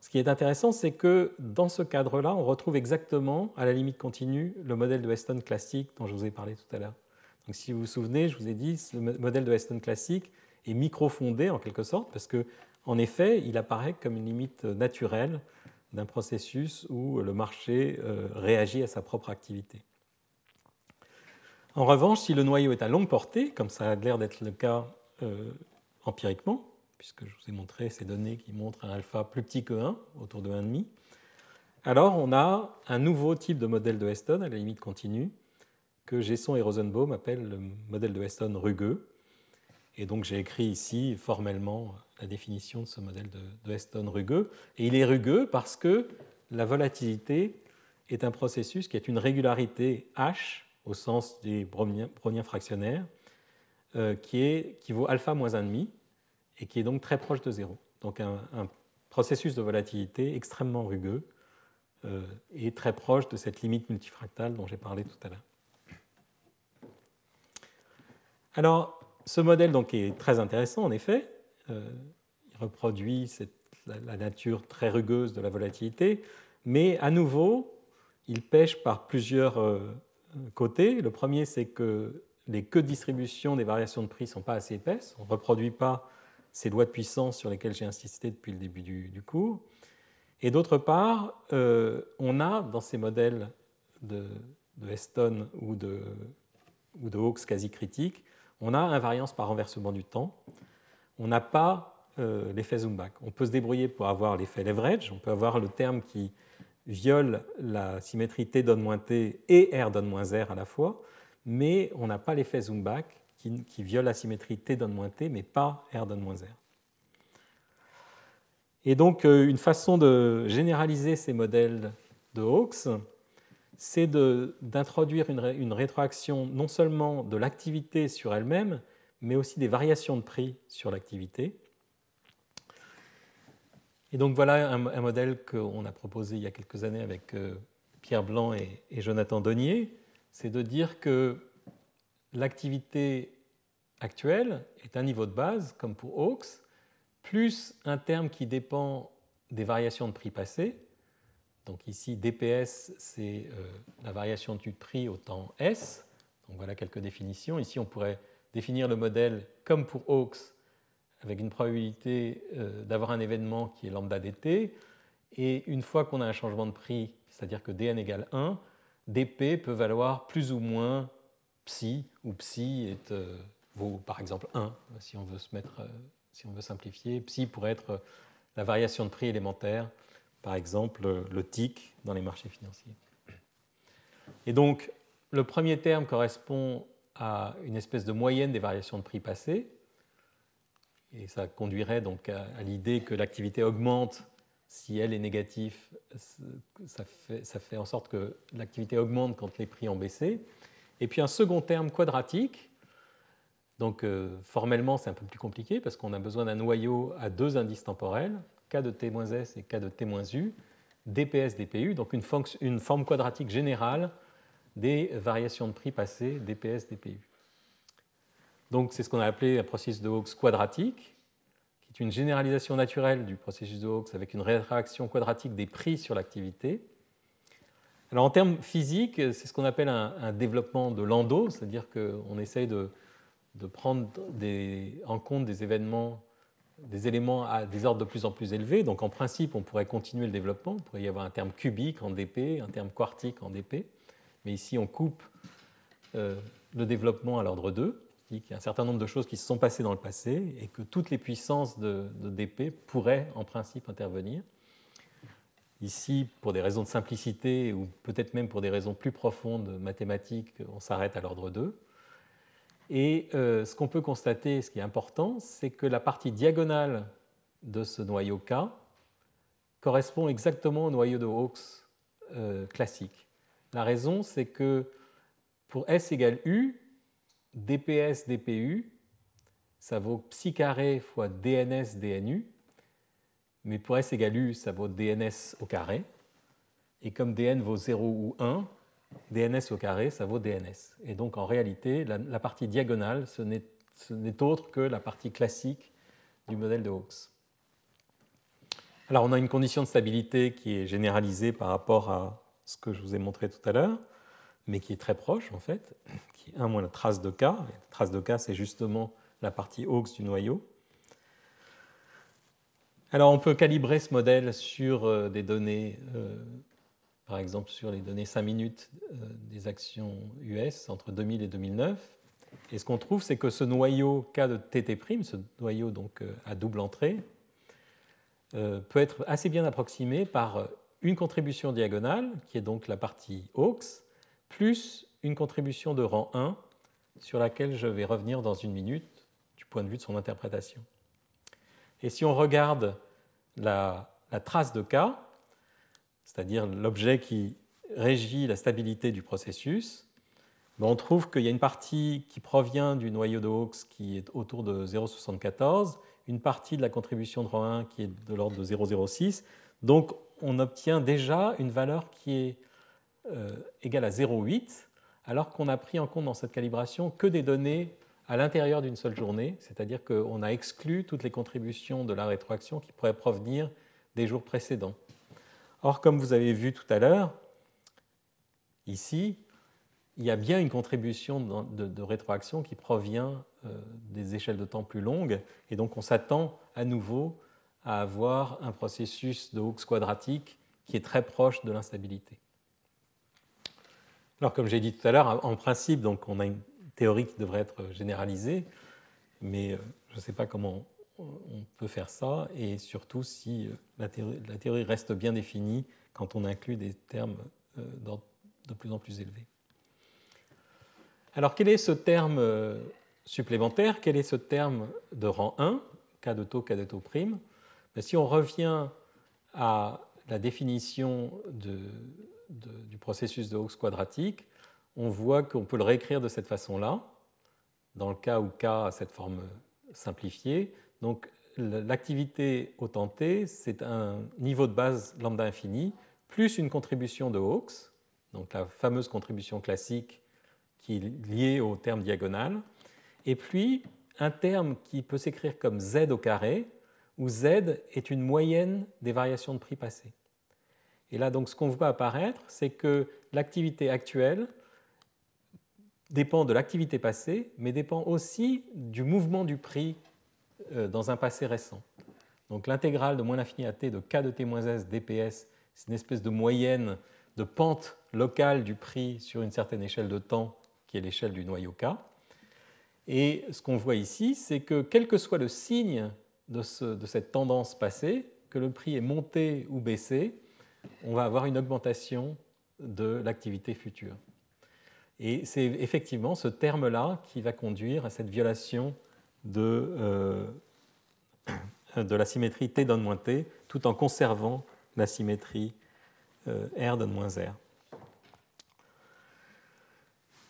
ce qui est intéressant, c'est que dans ce cadre-là, on retrouve exactement, à la limite continue, le modèle de Weston classique dont je vous ai parlé tout à l'heure. Donc si vous vous souvenez, je vous ai dit, le modèle de Weston classique est micro-fondé en quelque sorte, parce que en effet, il apparaît comme une limite naturelle d'un processus où le marché euh, réagit à sa propre activité. En revanche, si le noyau est à longue portée, comme ça a l'air d'être le cas euh, empiriquement, puisque je vous ai montré ces données qui montrent un alpha plus petit que 1, autour de 1,5, alors on a un nouveau type de modèle de Weston à la limite continue que Gesson et Rosenbaum appellent le modèle de Weston rugueux, et donc j'ai écrit ici formellement la définition de ce modèle de, de Heston rugueux. Et il est rugueux parce que la volatilité est un processus qui est une régularité H au sens des browniens fractionnaires, euh, qui, est, qui vaut alpha moins 1,5 et qui est donc très proche de zéro. Donc un, processus de volatilité extrêmement rugueux euh, et très proche de cette limite multifractale dont j'ai parlé tout à l'heure. Alors, ce modèle donc est très intéressant en effet. Euh, il reproduit la, nature très rugueuse de la volatilité, mais à nouveau, il pêche par plusieurs euh, côtés. Le premier, c'est que les queues de distribution des variations de prix ne sont pas assez épaisses. On ne reproduit pas ces lois de puissance sur lesquelles j'ai insisté depuis le début du, cours. Et d'autre part, euh, on a dans ces modèles de, de Eston ou de, ou de Hawkes quasi critiques on a invariance par renversement du temps, on n'a pas euh, l'effet zoom-back. On peut se débrouiller pour avoir l'effet leverage, on peut avoir le terme qui viole la symétrie T donne moins T et R donne moins R à la fois, mais on n'a pas l'effet zoom qui, viole la symétrie T donne moins T, mais pas R donne moins R. Et donc, euh, une façon de généraliser ces modèles de Hawkes, c'est d'introduire une, rétroaction non seulement de l'activité sur elle-même, mais aussi des variations de prix sur l'activité. Et donc voilà un, modèle qu'on a proposé il y a quelques années avec euh, Pierre Blanc et, Jonathan Donnier, c'est de dire que l'activité actuelle est un niveau de base, comme pour Hawkes, plus un terme qui dépend des variations de prix passées, donc ici, DPS, c'est euh, la variation du prix au temps S. Donc voilà quelques définitions. Ici, on pourrait définir le modèle comme pour Hawkes, avec une probabilité euh, d'avoir un événement qui est lambda dt. Et une fois qu'on a un changement de prix, c'est-à-dire que dn égale 1, dp peut valoir plus ou moins psi, ou psi est, euh, vaut par exemple 1, si on veut, se mettre, si on veut simplifier. Psi pourrait être la variation de prix élémentaire par exemple le TIC dans les marchés financiers. Et donc, le premier terme correspond à une espèce de moyenne des variations de prix passées, et ça conduirait donc à, l'idée que l'activité augmente si elle est négative, ça fait, en sorte que l'activité augmente quand les prix ont baissé. Et puis un second terme quadratique, donc euh, formellement c'est un peu plus compliqué parce qu'on a besoin d'un noyau à deux indices temporels, K de T-S et K de T-U, dps, dpu, donc une, une forme quadratique générale des variations de prix passées dps, dpu. Donc c'est ce qu'on a appelé un processus de Hawkes quadratique, qui est une généralisation naturelle du processus de Hawkes avec une réaction quadratique des prix sur l'activité. Alors en termes physiques, c'est ce qu'on appelle un, développement de Landau, c'est-à-dire qu'on essaye de, de prendre des, en compte des événements des éléments à des ordres de plus en plus élevés. Donc en principe, on pourrait continuer le développement. Il pourrait y avoir un terme cubique en DP, un terme quartique en DP. Mais ici, on coupe euh, le développement à l'ordre 2, il y a un certain nombre de choses qui se sont passées dans le passé et que toutes les puissances de, de DP pourraient en principe intervenir. Ici, pour des raisons de simplicité ou peut-être même pour des raisons plus profondes mathématiques, on s'arrête à l'ordre 2. Et euh, ce qu'on peut constater, ce qui est important, c'est que la partie diagonale de ce noyau K correspond exactement au noyau de Hawkes euh, classique. La raison, c'est que pour S égale U, dps dpu, ça vaut psi carré fois dns dnu, mais pour s égale u, ça vaut dns au carré. Et comme dn vaut 0 ou 1, DNS au carré, ça vaut DNS. Et donc en réalité, la, partie diagonale, ce n'est autre que la partie classique du modèle de Hawkes. Alors on a une condition de stabilité qui est généralisée par rapport à ce que je vous ai montré tout à l'heure, mais qui est très proche en fait, qui est 1 moins la trace de K. la trace de K, c'est justement la partie Hawkes du noyau. Alors on peut calibrer ce modèle sur euh, des données euh, par exemple sur les données 5 minutes euh, des actions US entre 2000 et 2009. Et ce qu'on trouve, c'est que ce noyau K de TT', ce noyau donc euh, à double entrée, euh, peut être assez bien approximé par une contribution diagonale, qui est donc la partie aux, plus une contribution de rang 1, sur laquelle je vais revenir dans une minute du point de vue de son interprétation. Et si on regarde la trace de K, c'est-à-dire l'objet qui régit la stabilité du processus, ben, on trouve qu'il y a une partie qui provient du noyau de Hawkes qui est autour de 0,74, une partie de la contribution de ro 1 qui est de l'ordre de 0,06. Donc on obtient déjà une valeur qui est euh, égale à 0,8, alors qu'on a pris en compte dans cette calibration que des données à l'intérieur d'une seule journée, c'est-à-dire qu'on a exclu toutes les contributions de la rétroaction qui pourraient provenir des jours précédents. Or, comme vous avez vu tout à l'heure, ici, il y a bien une contribution de, rétroaction qui provient euh, des échelles de temps plus longues, et donc on s'attend à nouveau à avoir un processus de Hooks quadratique qui est très proche de l'instabilité. Alors, comme j'ai dit tout à l'heure, en principe, donc, on a une théorie qui devrait être généralisée, mais euh, je ne sais pas comment on peut faire ça, et surtout si euh, la théorie, reste bien définie quand on inclut des termes euh, de plus en plus élevés Alors quel est ce terme euh, supplémentaire Quel est ce terme de rang 1, K de taux, K de taux prime ben, Si on revient à la définition du processus de Hawkes quadratique, on voit qu'on peut le réécrire de cette façon-là, dans le cas où K a cette forme simplifiée, donc l'activité au temps c'est un niveau de base lambda infini plus une contribution de Hawkes, donc la fameuse contribution classique qui est liée au terme diagonal, et puis un terme qui peut s'écrire comme z au carré, où z est une moyenne des variations de prix passées. Et là, donc, ce qu'on voit apparaître, c'est que l'activité actuelle dépend de l'activité passée, mais dépend aussi du mouvement du prix euh, dans un passé récent. Donc l'intégrale de moins l'infini à t de k de t moins s dps, c'est une espèce de moyenne de pente locale du prix sur une certaine échelle de temps, qui est l'échelle du noyau k. Et ce qu'on voit ici, c'est que quel que soit le signe de, de, cette tendance passée, que le prix est monté ou baissé, on va avoir une augmentation de l'activité future. Et c'est effectivement ce terme-là qui va conduire à cette violation de, euh, de la symétrie t donne moins t, tout en conservant la symétrie euh, r donne moins r.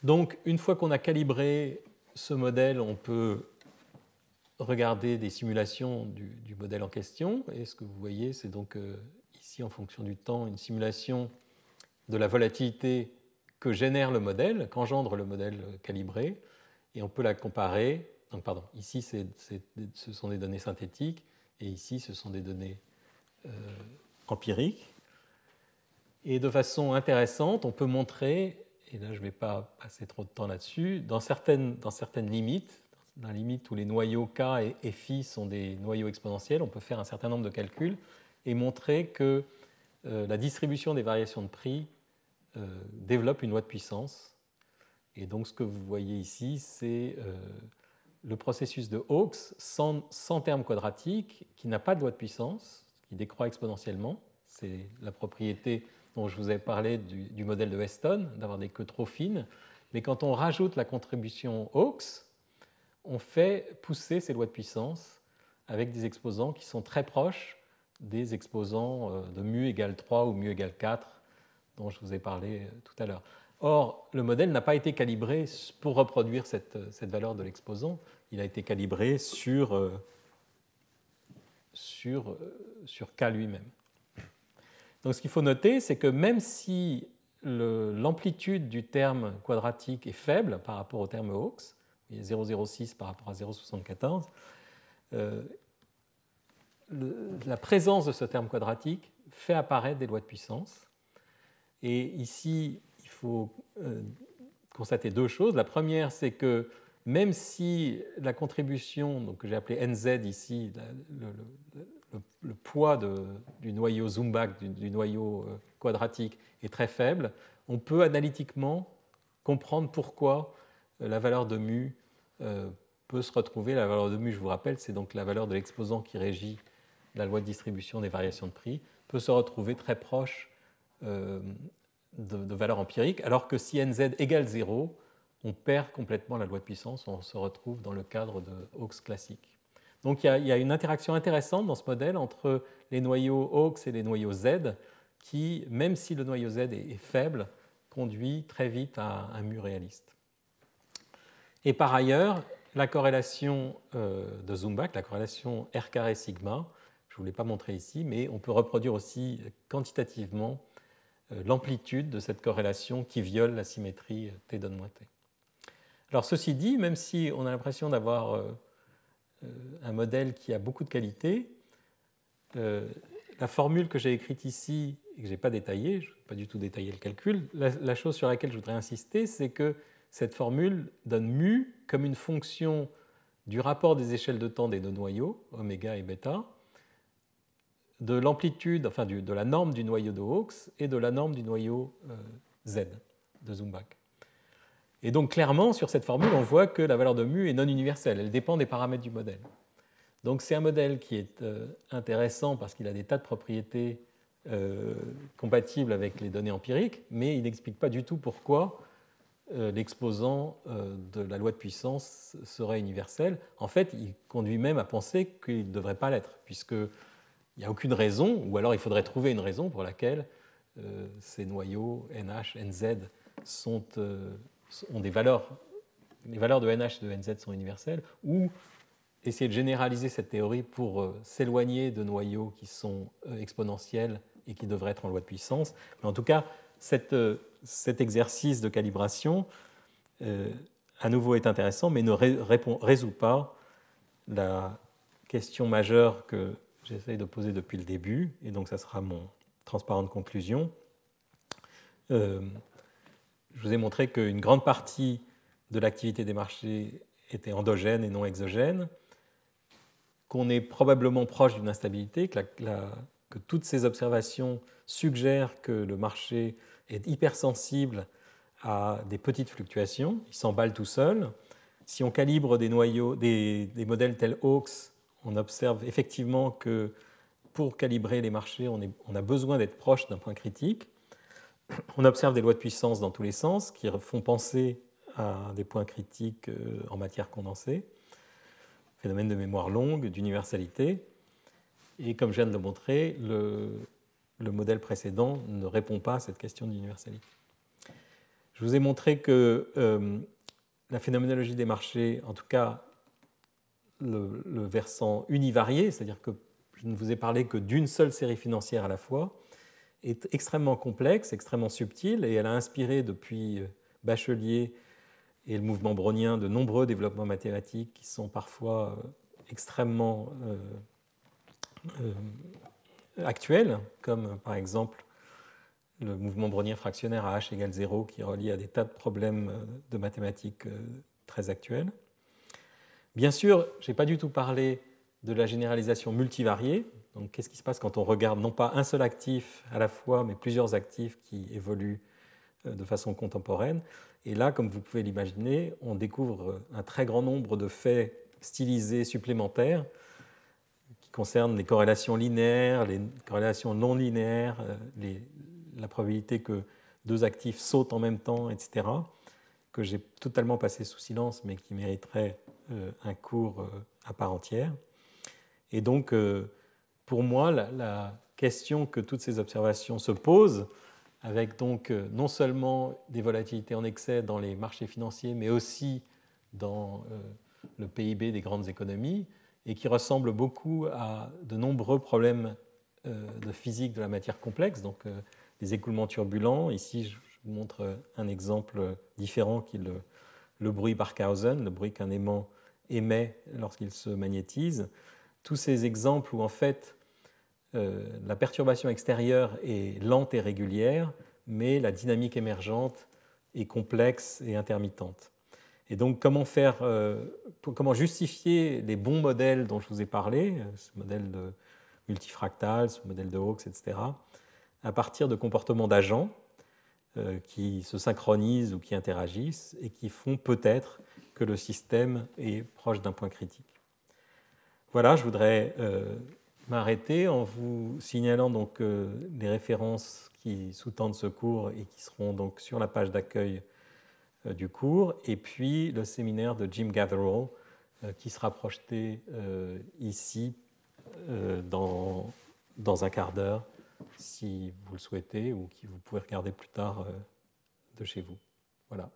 Donc, une fois qu'on a calibré ce modèle, on peut regarder des simulations du, modèle en question. Et ce que vous voyez, c'est donc euh, ici, en fonction du temps, une simulation de la volatilité que génère le modèle, qu'engendre le modèle calibré. Et on peut la comparer pardon, ici, ce sont des données synthétiques, et ici, ce sont des données euh, empiriques. Et de façon intéressante, on peut montrer, et là, je ne vais pas passer trop de temps là-dessus, dans certaines, limites, dans la limite où les noyaux K et Φ sont des noyaux exponentiels, on peut faire un certain nombre de calculs et montrer que euh, la distribution des variations de prix euh, développe une loi de puissance. Et donc, ce que vous voyez ici, c'est le processus de Hawkes sans, termes terme quadratique, qui n'a pas de loi de puissance, qui décroît exponentiellement. C'est la propriété dont je vous ai parlé du, modèle de Weston, d'avoir des queues trop fines. Mais quand on rajoute la contribution Hawkes, on fait pousser ces lois de puissance avec des exposants qui sont très proches des exposants euh, de mu égale 3 ou mu égale 4 dont je vous ai parlé euh, tout à l'heure. Or, le modèle n'a pas été calibré pour reproduire cette, valeur de l'exposant, il a été calibré sur, euh, sur, euh, sur K lui-même. Donc ce qu'il faut noter, c'est que même si l'amplitude du terme quadratique est faible par rapport au terme Hawks, 0,06 par rapport à 0,74, euh, la présence de ce terme quadratique fait apparaître des lois de puissance. Et ici, faut euh, constater deux choses. La première, c'est que même si la contribution, donc que j'ai appelée NZ ici, le, poids du noyau Zumbach, du, du, noyau euh, quadratique, est très faible, on peut analytiquement comprendre pourquoi euh, la valeur de mu peut se retrouver. La valeur de mu, je vous rappelle, c'est donc la valeur de l'exposant qui régit la loi de distribution des variations de prix, peut se retrouver très proche de, valeur empirique, alors que si nz égale 0, on perd complètement la loi de puissance, on se retrouve dans le cadre de Hawks classique. Donc il y, a, une interaction intéressante dans ce modèle entre les noyaux Hawks et les noyaux Z, qui, même si le noyau Z est, faible, conduit très vite à un mur réaliste. Et par ailleurs, la corrélation euh, de Zumbach, la corrélation R carré sigma, je ne vous l'ai pas montré ici, mais on peut reproduire aussi quantitativement euh, l'amplitude de cette corrélation qui viole la symétrie T donne moins T. Alors ceci dit, même si on a l'impression d'avoir euh, euh, un modèle qui a beaucoup de qualités, la formule que j'ai écrite ici et que je n'ai pas détaillée, je n'ai pas du tout détaillé le calcul, la, chose sur laquelle je voudrais insister, c'est que cette formule donne mu comme une fonction du rapport des échelles de temps des deux noyaux, oméga et bêta, de l'amplitude, enfin de la norme du noyau de Hawkes et de la norme du noyau euh, Z de Zumbach. Et donc clairement, sur cette formule, on voit que la valeur de mu est non universelle, elle dépend des paramètres du modèle. Donc c'est un modèle qui est euh, intéressant parce qu'il a des tas de propriétés euh, compatibles avec les données empiriques, mais il n'explique pas du tout pourquoi l'exposant de la loi de puissance serait universel. En fait, il conduit même à penser qu'il ne devrait pas l'être, puisque il n'y a aucune raison, ou alors il faudrait trouver une raison pour laquelle euh, ces noyaux NH, NZ sont, euh, ont des valeurs, les valeurs de NH et de NZ sont universelles, ou essayer de généraliser cette théorie pour euh, s'éloigner de noyaux qui sont exponentiels et qui devraient être en loi de puissance. Mais en tout cas, cette, cet exercice de calibration, à nouveau, est intéressant, mais ne répond, résout pas la question majeure que j'essaye de poser depuis le début, et donc ça sera mon transparent de conclusion. Euh, je vous ai montré qu'une grande partie de l'activité des marchés était endogène et non exogène, qu'on est probablement proche d'une instabilité, que, toutes ces observations suggèrent que le marché est hypersensible à des petites fluctuations, il s'emballe tout seul. Si on calibre des noyaux, des, des modèles tels Hawks, on observe effectivement que pour calibrer les marchés, on, a besoin d'être proche d'un point critique. On observe des lois de puissance dans tous les sens qui font penser à des points critiques euh, en matière condensée, phénomène de mémoire longue, d'universalité. Et comme je viens de le montrer, le, modèle précédent ne répond pas à cette question d'universalité. Je vous ai montré que euh, la phénoménologie des marchés, en tout cas le, versant univarié, c'est-à-dire que je ne vous ai parlé que d'une seule série financière à la fois, est extrêmement complexe, extrêmement subtile, et elle a inspiré depuis euh, Bachelier et le mouvement brownien de nombreux développements mathématiques qui sont parfois euh, extrêmement euh, actuels, comme par exemple le mouvement brownien fractionnaire à h égale 0 qui relie à des tas de problèmes de mathématiques très actuels. Bien sûr, je n'ai pas du tout parlé de la généralisation multivariée. Donc, qu'est-ce qui se passe quand on regarde non pas un seul actif à la fois, mais plusieurs actifs qui évoluent euh, de façon contemporaine Et là, comme vous pouvez l'imaginer, on découvre euh, un très grand nombre de faits stylisés supplémentaires qui concernent les corrélations linéaires, les corrélations non linéaires, euh, la probabilité que deux actifs sautent en même temps, etc que j'ai totalement passé sous silence, mais qui mériterait euh, un cours euh, à part entière. Et donc, euh, pour moi, la, la, question que toutes ces observations se posent, avec donc non seulement des volatilités en excès dans les marchés financiers, mais aussi dans le PIB des grandes économies, et qui ressemble beaucoup à de nombreux problèmes de physique de la matière complexe, donc des écoulements turbulents. Ici, je vous montre un exemple différent qui le, bruit Barkhausen, le bruit qu'un aimant émet lorsqu'il se magnétise. Tous ces exemples où en fait euh, la perturbation extérieure est lente et régulière, mais la dynamique émergente est complexe et intermittente. Et donc comment, faire, euh, comment justifier les bons modèles dont je vous ai parlé, ce modèle de multifractal, ce modèle de Hawkes, etc., à partir de comportements d'agents euh, qui se synchronisent ou qui interagissent et qui font peut-être que le système est proche d'un point critique. Voilà, je voudrais euh, m'arrêter en vous signalant donc euh, les références qui sous-tendent ce cours et qui seront donc sur la page d'accueil du cours, et puis le séminaire de Jim Gatherall qui sera projeté ici dans un quart d'heure si vous le souhaitez ou qui vous pouvez regarder plus tard euh, de chez vous. Voilà.